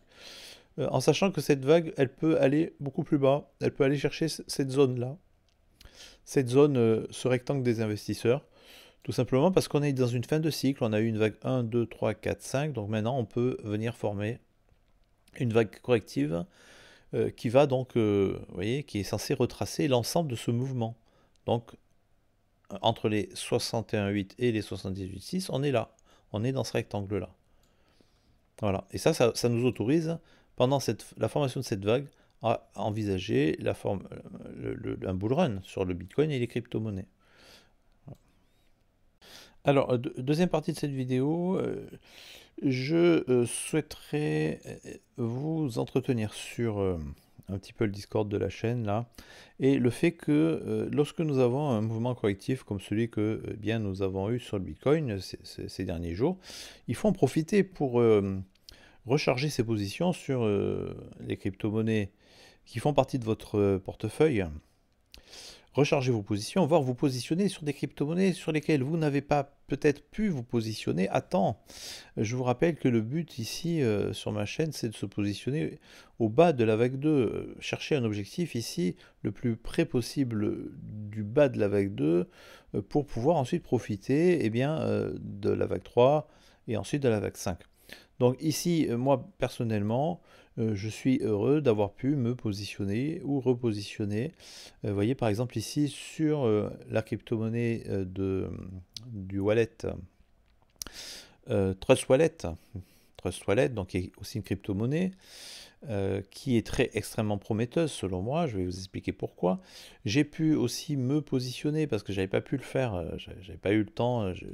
Euh, en sachant que cette vague, elle peut aller beaucoup plus bas, elle peut aller chercher cette zone-là, cette zone, euh, ce rectangle des investisseurs, tout simplement parce qu'on est dans une fin de cycle, on a eu une vague 1, 2, 3, 4, 5, donc maintenant on peut venir former une vague corrective euh, qui va donc, vous voyez, qui est censée retracer l'ensemble de ce mouvement. Donc entre les 61,8 et les 78,6, on est là, on est dans ce rectangle-là. Voilà, et ça, ça nous autorise pendant cette, la formation de cette vague, a envisagé la forme, un bull run sur le Bitcoin et les crypto-monnaies. Alors, deuxième partie de cette vidéo, euh, je euh, souhaiterais euh, vous entretenir sur un petit peu le Discord de la chaîne là, et le fait que lorsque nous avons un mouvement correctif comme celui que bien, nous avons eu sur le Bitcoin ces derniers jours, il faut en profiter pour recharger ses positions sur euh, les crypto-monnaies qui font partie de votre euh, portefeuille. Recharger vos positions, voire vous positionner sur des crypto-monnaies sur lesquelles vous n'avez pas peut-être pu vous positionner à temps. Je vous rappelle que le but ici euh, sur ma chaîne, c'est de se positionner au bas de la vague 2. Cherchez un objectif ici le plus près possible du bas de la vague 2 pour pouvoir ensuite profiter eh bien, de la vague 3 et ensuite de la vague 5. Donc ici, euh, moi personnellement, euh, je suis heureux d'avoir pu me positionner ou repositionner. Euh, vous voyez par exemple ici sur la crypto-monnaie de, du wallet Trust Wallet. Trust Wallet, donc qui est aussi une crypto-monnaie. qui est très extrêmement prometteuse selon moi, je vais vous expliquer pourquoi. J'ai pu aussi me positionner parce que j'avais pas pu le faire, je n'avais pas eu le temps, je,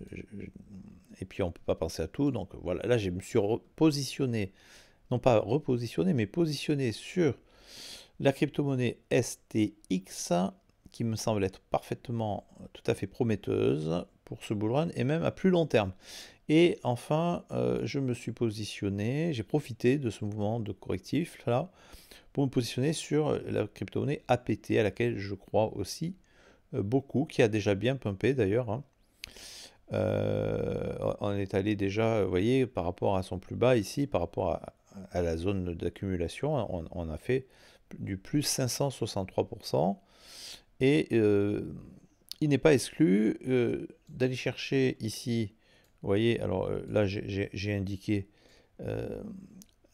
et puis on ne peut pas penser à tout. Donc voilà, là je me suis repositionné, non pas repositionné, mais positionné sur la crypto-monnaie STX qui me semble être parfaitement, euh, tout à fait prometteuse pour ce bull et même à plus long terme. Et enfin, euh, je me suis positionné, j'ai profité de ce mouvement de correctif là pour me positionner sur la crypto-monnaie APT à laquelle je crois aussi euh, beaucoup, qui a déjà bien pumpé d'ailleurs. Hein on euh, est allé déjà, vous voyez, par rapport à son plus bas ici, par rapport à, la zone d'accumulation, on, a fait du plus 563%. Et euh, il n'est pas exclu euh, d'aller chercher ici, vous voyez, alors là j'ai indiqué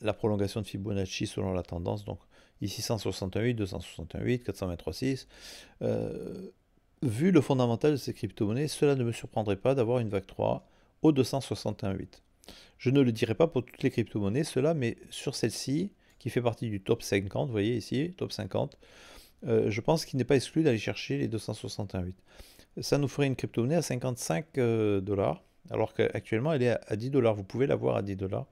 la prolongation de Fibonacci selon la tendance, donc ici 168, 268, 423,6. Euh, Vu le fondamental de ces crypto-monnaies, cela ne me surprendrait pas d'avoir une vague 3 au 261.8. Je ne le dirai pas pour toutes les crypto-monnaies, cela, mais sur celle-ci, qui fait partie du top 50, vous voyez ici, top 50, euh, je pense qu'il n'est pas exclu d'aller chercher les 261.8. Ça nous ferait une crypto-monnaie à 55 euh, dollars, alors qu'actuellement elle est à 10 dollars. Vous pouvez l'avoir à 10 dollars.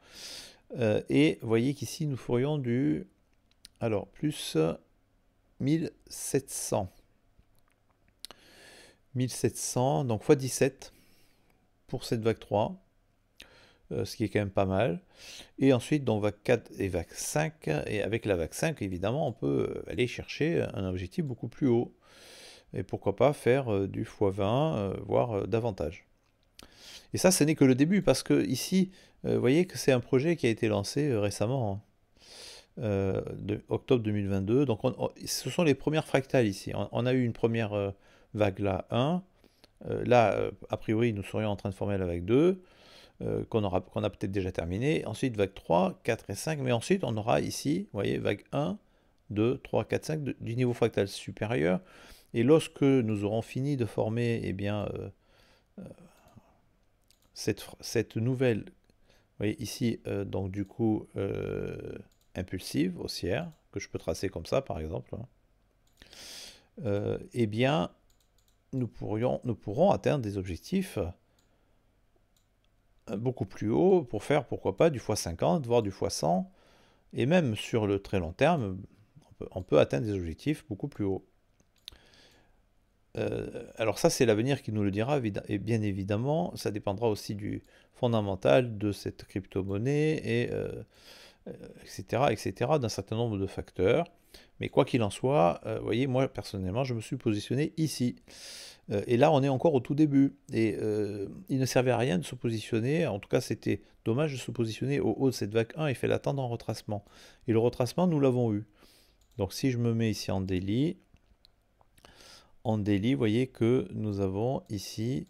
Euh, et voyez qu'ici nous ferions du alors plus 1700 1700, donc x 17 pour cette vague 3, euh, ce qui est quand même pas mal. Et ensuite, donc vague 4 et vague 5, et avec la vague 5, évidemment, on peut euh, aller chercher un objectif beaucoup plus haut. Et pourquoi pas faire euh, du x20, voire davantage. Et ça, ce n'est que le début, parce que ici, vous voyez que c'est un projet qui a été lancé récemment, hein. octobre 2022. Donc, ce sont les premières fractales ici. on a eu une première vague euh, là 1. Euh, là, a priori, nous serions en train de former la vague 2, euh, qu'on aura, a peut-être déjà terminée. Ensuite, vague 3, 4 et 5. Mais ensuite, on aura ici, vous voyez, vague 1, 2, 3, 4, 5 du niveau fractal supérieur. Et lorsque nous aurons fini de former eh bien, cette, cette, nouvelle, vous voyez ici, donc du coup, impulsive, haussière, que je peux tracer comme ça, par exemple, hein, eh bien, nous, pourrions, nous pourrons atteindre des objectifs euh, beaucoup plus hauts pour faire, pourquoi pas, du x50, voire du x100. Et même sur le très long terme, on peut, atteindre des objectifs beaucoup plus hauts. Euh, alors ça, c'est l'avenir qui nous le dira, et bien évidemment, ça dépendra aussi du fondamental de cette crypto-monnaie, et, etc., euh, etc., d'un certain nombre de facteurs. Mais quoi qu'il en soit, euh, vous voyez, moi personnellement, je me suis positionné ici. Euh, et là, on est encore au tout début. Et euh, il ne servait à rien de se positionner, en tout cas c'était dommage de se positionner au haut de cette vague 1 et fait l'attendre en retracement. Et le retracement, nous l'avons eu. Donc si je me mets ici en délit, en délit, vous voyez que nous avons ici,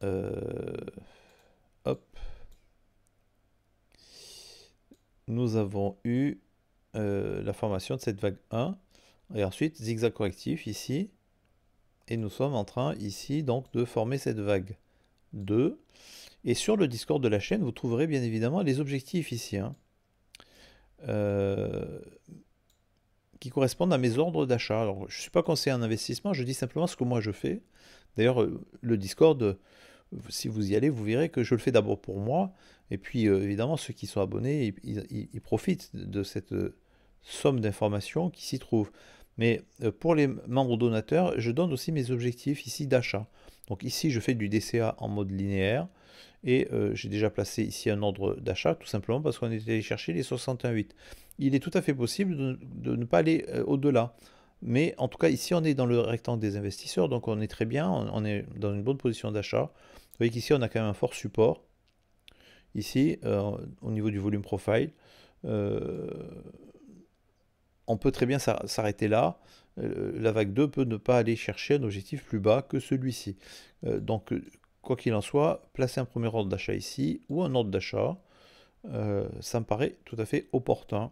hop, nous avons eu euh, la formation de cette vague 1. Et ensuite, zigzag correctif ici. Et nous sommes en train ici donc de former cette vague 2. Et sur le Discord de la chaîne, vous trouverez bien évidemment les objectifs ici. Hein, euh, qui correspondent à mes ordres d'achat. Alors, je ne suis pas conseiller en investissement, je dis simplement ce que moi je fais. D'ailleurs, euh, le Discord si vous y allez, vous verrez que je le fais d'abord pour moi. Et puis, euh, évidemment, ceux qui sont abonnés, ils, profitent de cette euh, somme d'informations qui s'y trouve. Mais euh, pour les membres donateurs, je donne aussi mes objectifs ici d'achat. Donc ici, je fais du DCA en mode linéaire. Et j'ai déjà placé ici un ordre d'achat, tout simplement parce qu'on est allé chercher les 61,8. Il est tout à fait possible de ne pas aller au-delà. Mais en tout cas, ici, on est dans le rectangle des investisseurs, donc on est très bien, on est dans une bonne position d'achat. Vous voyez qu'ici, on a quand même un fort support. Ici, euh, au niveau du volume profile, euh, on peut très bien s'arrêter là. Euh, la vague 2 peut ne pas aller chercher un objectif plus bas que celui-ci. donc, quoi qu'il en soit, placer un premier ordre d'achat ici ou un ordre d'achat, ça me paraît tout à fait opportun.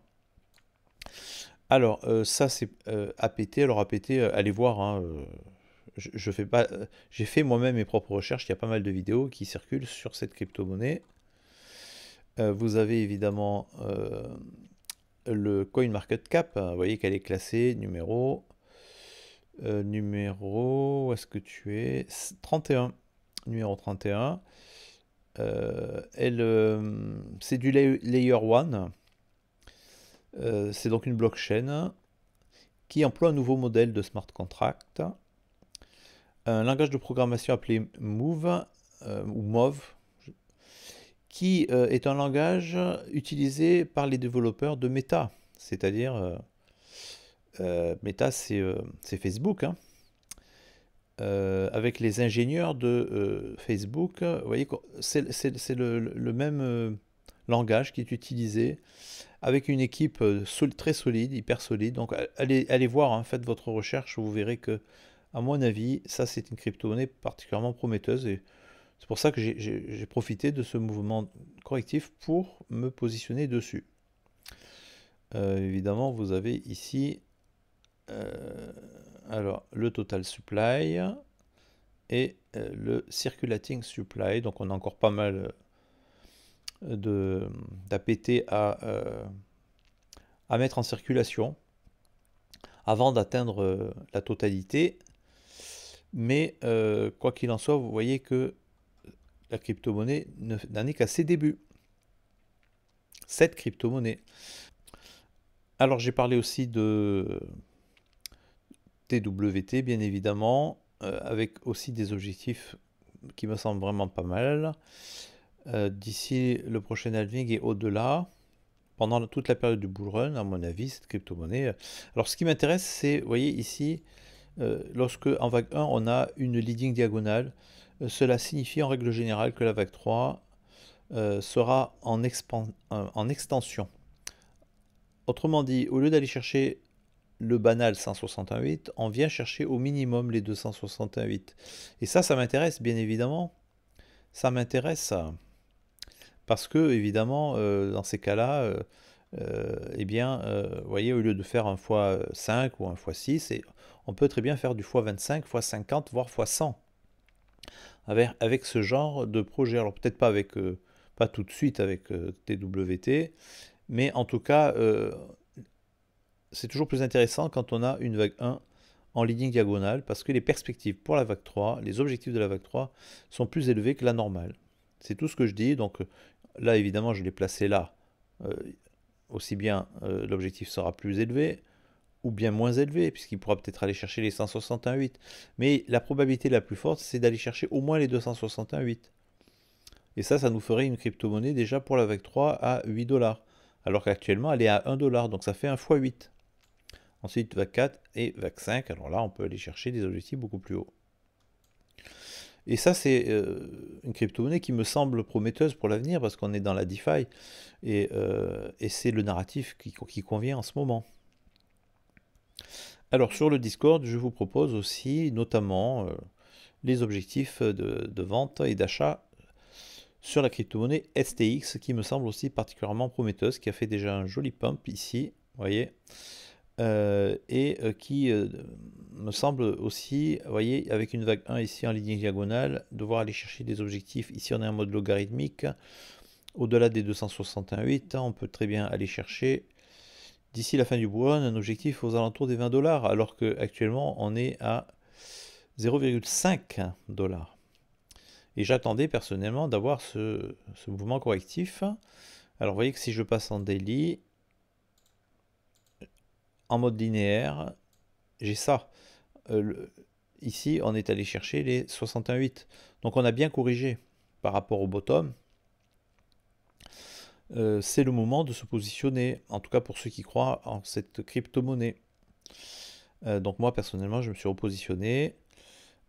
Alors, ça, c'est APT. Alors, APT, allez voir. Hein, je, fais pas, euh, j'ai fait moi-même mes propres recherches. Il y a pas mal de vidéos qui circulent sur cette crypto-monnaie. Euh, vous avez évidemment euh, le CoinMarketCap. Hein, vous voyez qu'elle est classée numéro. numéro. Où est-ce que tu es 31. Numéro 31. elle, c'est du Layer 1. c'est donc une blockchain qui emploie un nouveau modèle de smart contract un langage de programmation appelé Move euh, ou Move, qui euh, est un langage utilisé par les développeurs de Meta, c'est-à-dire euh, Meta, c'est Facebook. Hein. avec les ingénieurs de Facebook, vous voyez, c'est le, même langage qui est utilisé avec une équipe très solide, hyper solide. Donc allez, allez voir, hein, faites votre recherche, vous verrez que à mon avis, ça c'est une crypto-monnaie particulièrement prometteuse et c'est pour ça que j'ai profité de ce mouvement correctif pour me positionner dessus. Euh, évidemment, vous avez ici euh, alors, le total supply et euh, le circulating supply. Donc, on a encore pas mal d'APT à, à mettre en circulation avant d'atteindre la totalité. Mais euh, quoi qu'il en soit, vous voyez que la crypto-monnaie n'en est qu'à ses débuts. Cette crypto-monnaie. Alors j'ai parlé aussi de TWT, bien évidemment, euh, avec aussi des objectifs qui me semblent vraiment pas mal. Euh, d'ici le prochain halving et au-delà, pendant toute la période du bull run, à mon avis, cette crypto-monnaie. Alors ce qui m'intéresse, c'est, vous voyez ici, euh, lorsque en vague 1 on a une leading diagonale, euh, cela signifie en règle générale que la vague 3 euh, sera en, en extension. Autrement dit, au lieu d'aller chercher le banal 168 on vient chercher au minimum les 268 Et ça, ça m'intéresse, bien évidemment. Ça m'intéresse parce que, évidemment, dans ces cas-là, eh bien, voyez, au lieu de faire un fois 5 ou un x6, on peut très bien faire du x25, x50, voire x100 avec, ce genre de projet. Alors peut-être pas avec euh, pas tout de suite avec TWT, euh, mais en tout cas, euh, c'est toujours plus intéressant quand on a une vague 1 en ligne diagonale, parce que les perspectives pour la vague 3, les objectifs de la vague 3 sont plus élevés que la normale. C'est tout ce que je dis, donc là évidemment je l'ai placé là. aussi bien l'objectif sera plus élevé, ou bien moins élevé, puisqu'il pourra peut-être aller chercher les 161,8. Mais la probabilité la plus forte, c'est d'aller chercher au moins les 261,8. Et ça, ça nous ferait une crypto-monnaie déjà pour la vague 3 à 8 dollars. Alors qu'actuellement, elle est à 1 dollar, donc ça fait 1 x 8. Ensuite, vague 4 et vague 5 Alors là, on peut aller chercher des objectifs beaucoup plus hauts. Et ça, c'est euh, une crypto-monnaie qui me semble prometteuse pour l'avenir parce qu'on est dans la DeFi et, euh, c'est le narratif qui convient en ce moment. Alors sur le Discord, je vous propose aussi notamment euh, les objectifs de, vente et d'achat sur la crypto-monnaie STX qui me semble aussi particulièrement prometteuse, qui a fait déjà un joli pump ici, vous voyez, euh, et euh, qui me semble aussi, vous voyez, avec une vague 1 ici en ligne diagonale, devoir aller chercher des objectifs. Ici on est en mode logarithmique, au-delà des 268, on peut très bien aller chercher d'ici la fin du mois un objectif aux alentours des 20 dollars, alors qu'actuellement on est à 0,5 dollars. Et j'attendais personnellement d'avoir ce, mouvement correctif. Alors vous voyez que si je passe en daily, en mode linéaire, j'ai ça. Euh, ici, on est allé chercher les 61,8. Donc on a bien corrigé par rapport au bottom, euh, c'est le moment de se positionner, en tout cas pour ceux qui croient en cette crypto-monnaie. Euh, donc moi personnellement, je me suis repositionné.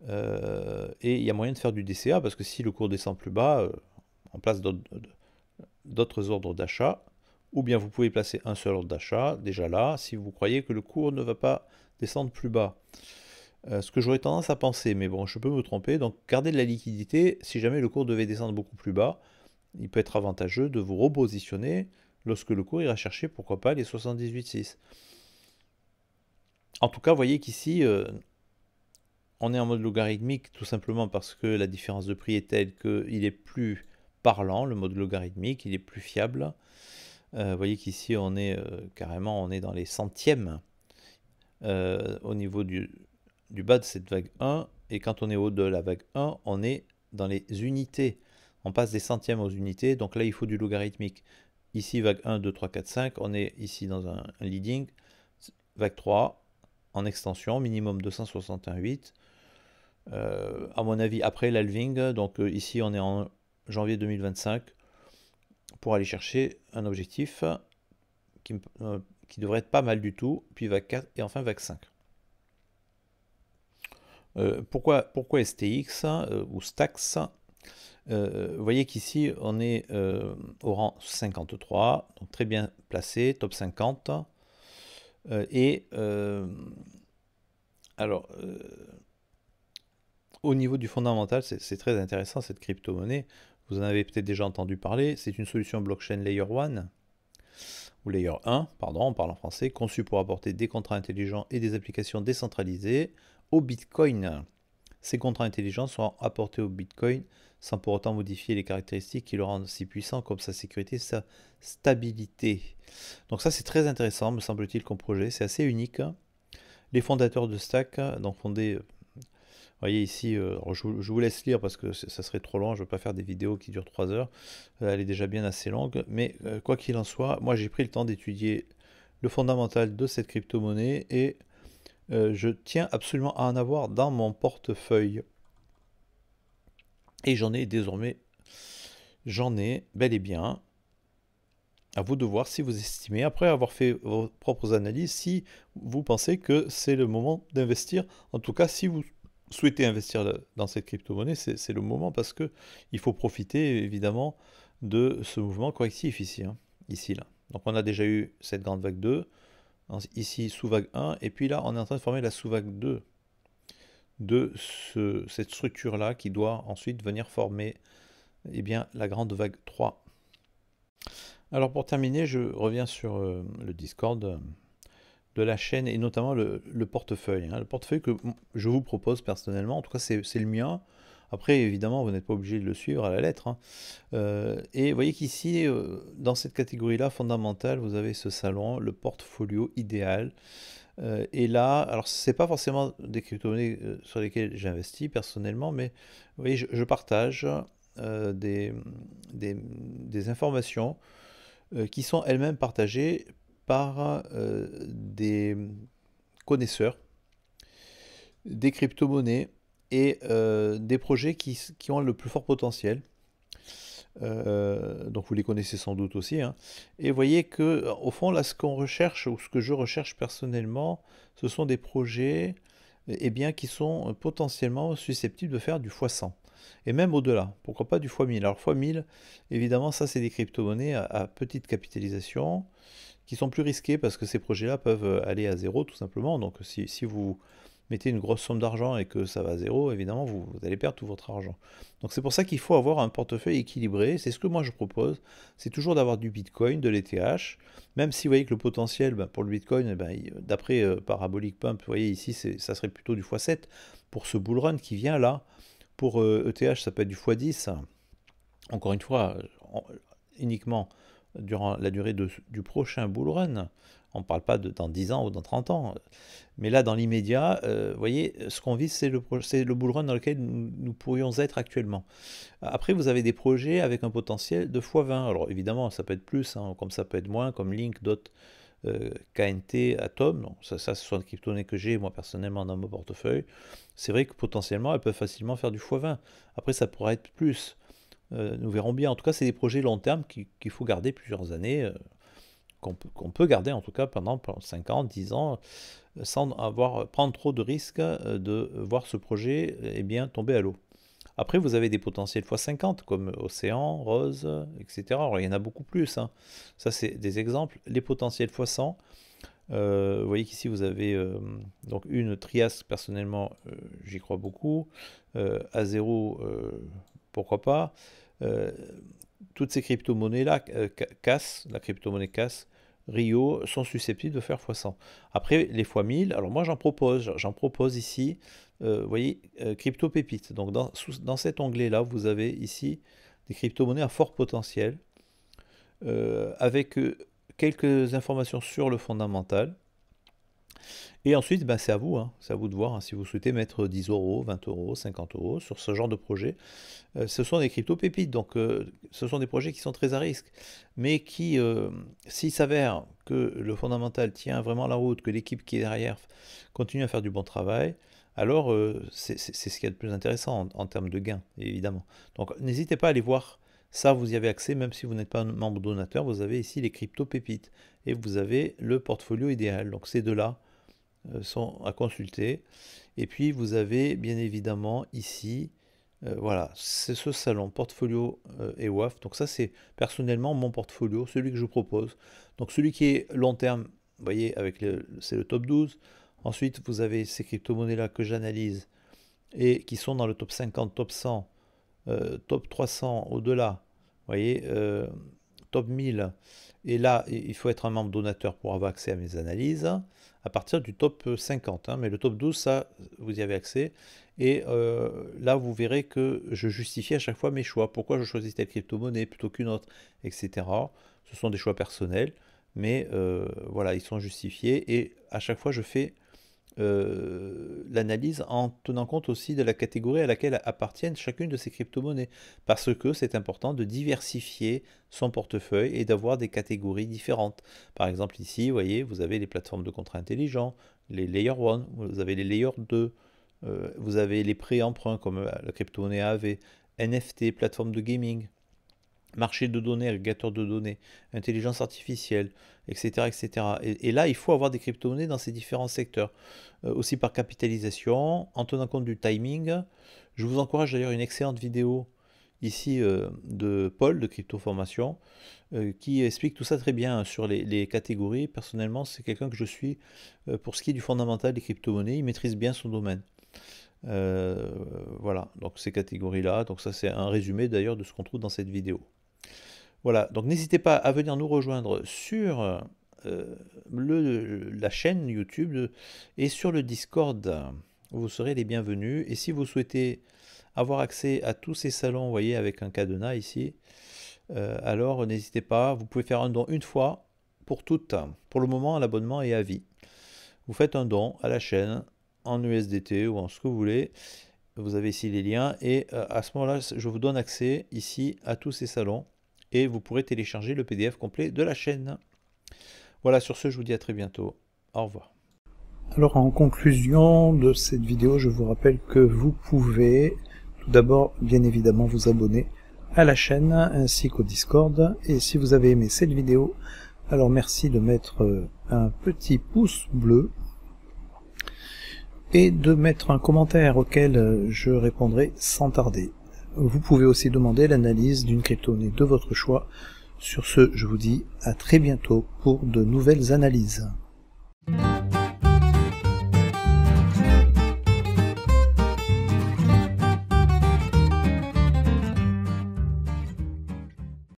Euh, et il y a moyen de faire du DCA, parce que si le cours descend plus bas, on place d'autres ordres d'achat, ou bien vous pouvez placer un seul ordre d'achat, déjà là, si vous croyez que le cours ne va pas descendre plus bas. ce que j'aurais tendance à penser, mais bon, je peux me tromper. Donc, garder de la liquidité si jamais le cours devait descendre beaucoup plus bas il peut être avantageux de vous repositionner lorsque le cours ira chercher, pourquoi pas, les 78,6. En tout cas, vous voyez qu'ici, euh, on est en mode logarithmique, tout simplement parce que la différence de prix est telle qu'il est plus parlant, le mode logarithmique, il est plus fiable. vous euh, voyez qu'ici, on est euh, carrément on est dans les centièmes au niveau du, bas de cette vague 1, et quand on est au delà de la vague 1, on est dans les unités on passe des centièmes aux unités, donc là il faut du logarithmique. Ici, vague 1, 2, 3, 4, 5, on est ici dans un leading, vague 3, en extension, minimum 261,8. Euh, à mon avis, après l'alving, donc euh, ici on est en janvier 2025, pour aller chercher un objectif euh, qui, devrait être pas mal du tout, puis vague 4 et enfin vague 5. pourquoi, pourquoi STX ou Stax euh, vous voyez qu'ici, on est euh, au rang 53, donc très bien placé, top 50. Euh, et alors, au niveau du fondamental, c'est très intéressant cette crypto-monnaie. Vous en avez peut-être déjà entendu parler. C'est une solution blockchain Layer 1 ou Layer 1, pardon, on parle en français, conçue pour apporter des contrats intelligents et des applications décentralisées au Bitcoin. Ces contrats intelligents sont apportés au Bitcoin sans pour autant modifier les caractéristiques qui le rendent si puissant comme sa sécurité, sa stabilité. Donc ça c'est très intéressant, me semble-t-il, comme projet, c'est assez unique. Hein. Les fondateurs de Stack, donc fondés, euh, vous voyez ici, euh, je vous laisse lire parce que ça serait trop long, je ne veux pas faire des vidéos qui durent trois heures, euh, elle est déjà bien assez longue, mais quoi qu'il en soit, moi j'ai pris le temps d'étudier le fondamental de cette crypto-monnaie et je tiens absolument à en avoir dans mon portefeuille. Et j'en ai désormais, j'en ai bel et bien. À vous de voir si vous estimez, après avoir fait vos propres analyses, si vous pensez que c'est le moment d'investir. En tout cas, si vous souhaitez investir dans cette crypto-monnaie, c'est le moment parce que il faut profiter évidemment de ce mouvement correctif ici. Hein, ici là. Donc on a déjà eu cette grande vague 2, ici sous vague 1, et puis là on est en train de former la sous vague 2 de cette structure-là qui doit ensuite venir former eh bien, la grande vague 3. Alors pour terminer, je reviens sur euh, le Discord euh, de la chaîne et notamment le, portefeuille. Hein. Le portefeuille que je vous propose personnellement, en tout cas c'est le mien. Après, évidemment, vous n'êtes pas obligé de le suivre à la lettre. Hein. Euh, et vous voyez qu'ici, dans cette catégorie-là fondamentale, vous avez ce salon, le portfolio idéal. Euh, et là, alors n'est pas forcément des crypto-monnaies euh, sur lesquelles j'investis personnellement, mais vous voyez, je, partage euh, des, informations qui sont elles-mêmes partagées par des connaisseurs des crypto-monnaies et des projets qui, ont le plus fort potentiel euh, donc vous les connaissez sans doute aussi. Hein. Et voyez que, au fond, là, ce qu'on recherche, ou ce que je recherche personnellement, ce sont des projets et eh bien, qui sont potentiellement susceptibles de faire du x100. Et même au-delà, pourquoi pas du x1000 Alors x1000, évidemment, ça c'est des crypto-monnaies à, petite capitalisation, qui sont plus risquées parce que ces projets-là peuvent aller à zéro tout simplement. Donc si, si vous mettez une grosse somme d'argent et que ça va à zéro, évidemment, vous, allez perdre tout votre argent. Donc c'est pour ça qu'il faut avoir un portefeuille équilibré. C'est ce que moi je propose. C'est toujours d'avoir du Bitcoin, de l'ETH. Même si vous voyez que le potentiel ben, pour le Bitcoin, eh ben, d'après euh, Parabolic Pump, vous voyez ici, ça serait plutôt du x7 pour ce bull run qui vient là. Pour ETH, e ça peut être du x10. Encore une fois, uniquement durant la durée du prochain bull run. On ne parle pas de dans 10 ans ou dans 30 ans. Mais là, dans l'immédiat, euh, voyez, ce qu'on vise, c'est le, le dans lequel nous, pourrions être actuellement. Après, vous avez des projets avec un potentiel de x20. Alors évidemment, ça peut être plus, hein, comme ça peut être moins, comme Link, DOT, euh, KNT, Atom, ça, ce sont des crypto que j'ai moi personnellement dans mon portefeuille. C'est vrai que potentiellement elles peuvent facilement faire du x20. Après, ça pourrait être plus. Euh, nous verrons bien. En tout cas, c'est des projets long terme qu'il faut garder plusieurs années qu'on peut, garder en tout cas pendant 5 ans, 10 ans, euh, sans avoir, euh, prendre trop de risques euh, de voir ce projet et eh bien, tomber à l'eau. Après, vous avez des potentiels x50 comme Océan, Rose, etc. il y en a beaucoup plus. Hein. Ça, c'est des exemples. Les potentiels x100, vous voyez qu'ici, vous avez donc une Trias, personnellement, j'y crois beaucoup. A0, pourquoi pas. toutes ces crypto-monnaies-là, casse, la crypto-monnaie CAS, Rio sont susceptibles de faire x100. Après, les x1000, alors moi j'en propose, j'en propose ici, euh, vous voyez, euh, crypto pépites. Donc dans, cet onglet-là, vous avez ici des crypto-monnaies à fort potentiel, euh, avec quelques informations sur le fondamental, et ensuite, bah, c'est à vous, hein. c'est à vous de voir hein, si vous souhaitez mettre 10 euros, 20 euros, 50 euros sur ce genre de projet. Euh, ce sont des crypto-pépites, donc euh, ce sont des projets qui sont très à risque, mais qui, euh, s'il s'avère que le fondamental tient vraiment la route, que l'équipe qui est derrière continue à faire du bon travail, alors c'est ce qu'il y a de plus intéressant en termes de gains, évidemment. Donc n'hésitez pas à aller voir ça, vous y avez accès, même si vous n'êtes pas un membre donateur, vous avez ici les crypto pépites et vous avez le portfolio idéal. Donc ces deux-là euh, sont à consulter. Et puis vous avez bien évidemment ici, euh, voilà, c'est ce salon portfolio euh, et WAF. Donc ça c'est personnellement mon portfolio, celui que je vous propose. Donc celui qui est long terme, vous voyez, avec c'est le top 12. Ensuite, vous avez ces crypto-monnaies là que j'analyse et qui sont dans le top 50, top 100 euh, top 300 au-delà, voyez, euh, top 1000. Et là, il faut être un membre donateur pour avoir accès à mes analyses à partir du top 50. Euh, hein. mais le top 12, ça, vous y avez accès. Et là, vous verrez que je justifie à chaque fois mes choix. Pourquoi je choisis telle crypto-monnaie plutôt qu'une autre, etc. Ce sont des choix personnels, mais voilà, ils sont justifiés. Et à chaque fois, je fais euh, l'analyse en tenant compte aussi de la catégorie à laquelle appartiennent chacune de ces crypto-monnaies, parce que c'est important de diversifier son portefeuille et d'avoir des catégories différentes. Par exemple, ici, vous voyez, vous avez les plateformes de contrats intelligents, les Layer 1, vous avez les Layer 2, euh, vous avez les prêts emprunts comme la crypto-monnaie AV, NFT, plateforme de gaming, marché de données, agrégateur de données, intelligence artificielle, etc. etc. Et, là, il faut avoir des crypto-monnaies dans ces différents secteurs. Euh, aussi par capitalisation, en tenant compte du timing. Je vous encourage d'ailleurs une excellente vidéo ici euh, de Paul de CryptoFormation euh, qui explique tout ça très bien sur les catégories. Personnellement, c'est quelqu'un que je suis pour ce qui est du fondamental des crypto-monnaies. Il maîtrise bien son domaine. voilà, donc ces catégories-là. Donc ça, c'est un résumé d'ailleurs de ce qu'on trouve dans cette vidéo. Voilà, donc n'hésitez pas à venir nous rejoindre sur euh, le, la chaîne YouTube et sur le Discord. Vous serez les bienvenus. Et si vous souhaitez avoir accès à tous ces salons, vous voyez, avec un cadenas ici, euh, alors n'hésitez pas, vous pouvez faire un don une fois pour toutes. Pour le moment, l'abonnement est à vie. Vous faites un don à la chaîne en USDT ou en ce que vous voulez. Vous avez ici les liens et euh, à ce moment-là, je vous donne accès ici à tous ces salons et vous pourrez télécharger le PDF complet de la chaîne. Voilà, sur ce, je vous dis à très bientôt. Au revoir. Alors en conclusion de cette vidéo, je vous rappelle que vous pouvez tout d'abord bien évidemment vous abonner à la chaîne ainsi qu'au Discord. Et si vous avez aimé cette vidéo, alors merci de mettre un petit pouce bleu et de mettre un commentaire auquel je répondrai sans tarder. Vous pouvez aussi demander l'analyse d'une crypto de votre choix. Sur ce, je vous dis à très bientôt pour de nouvelles analyses.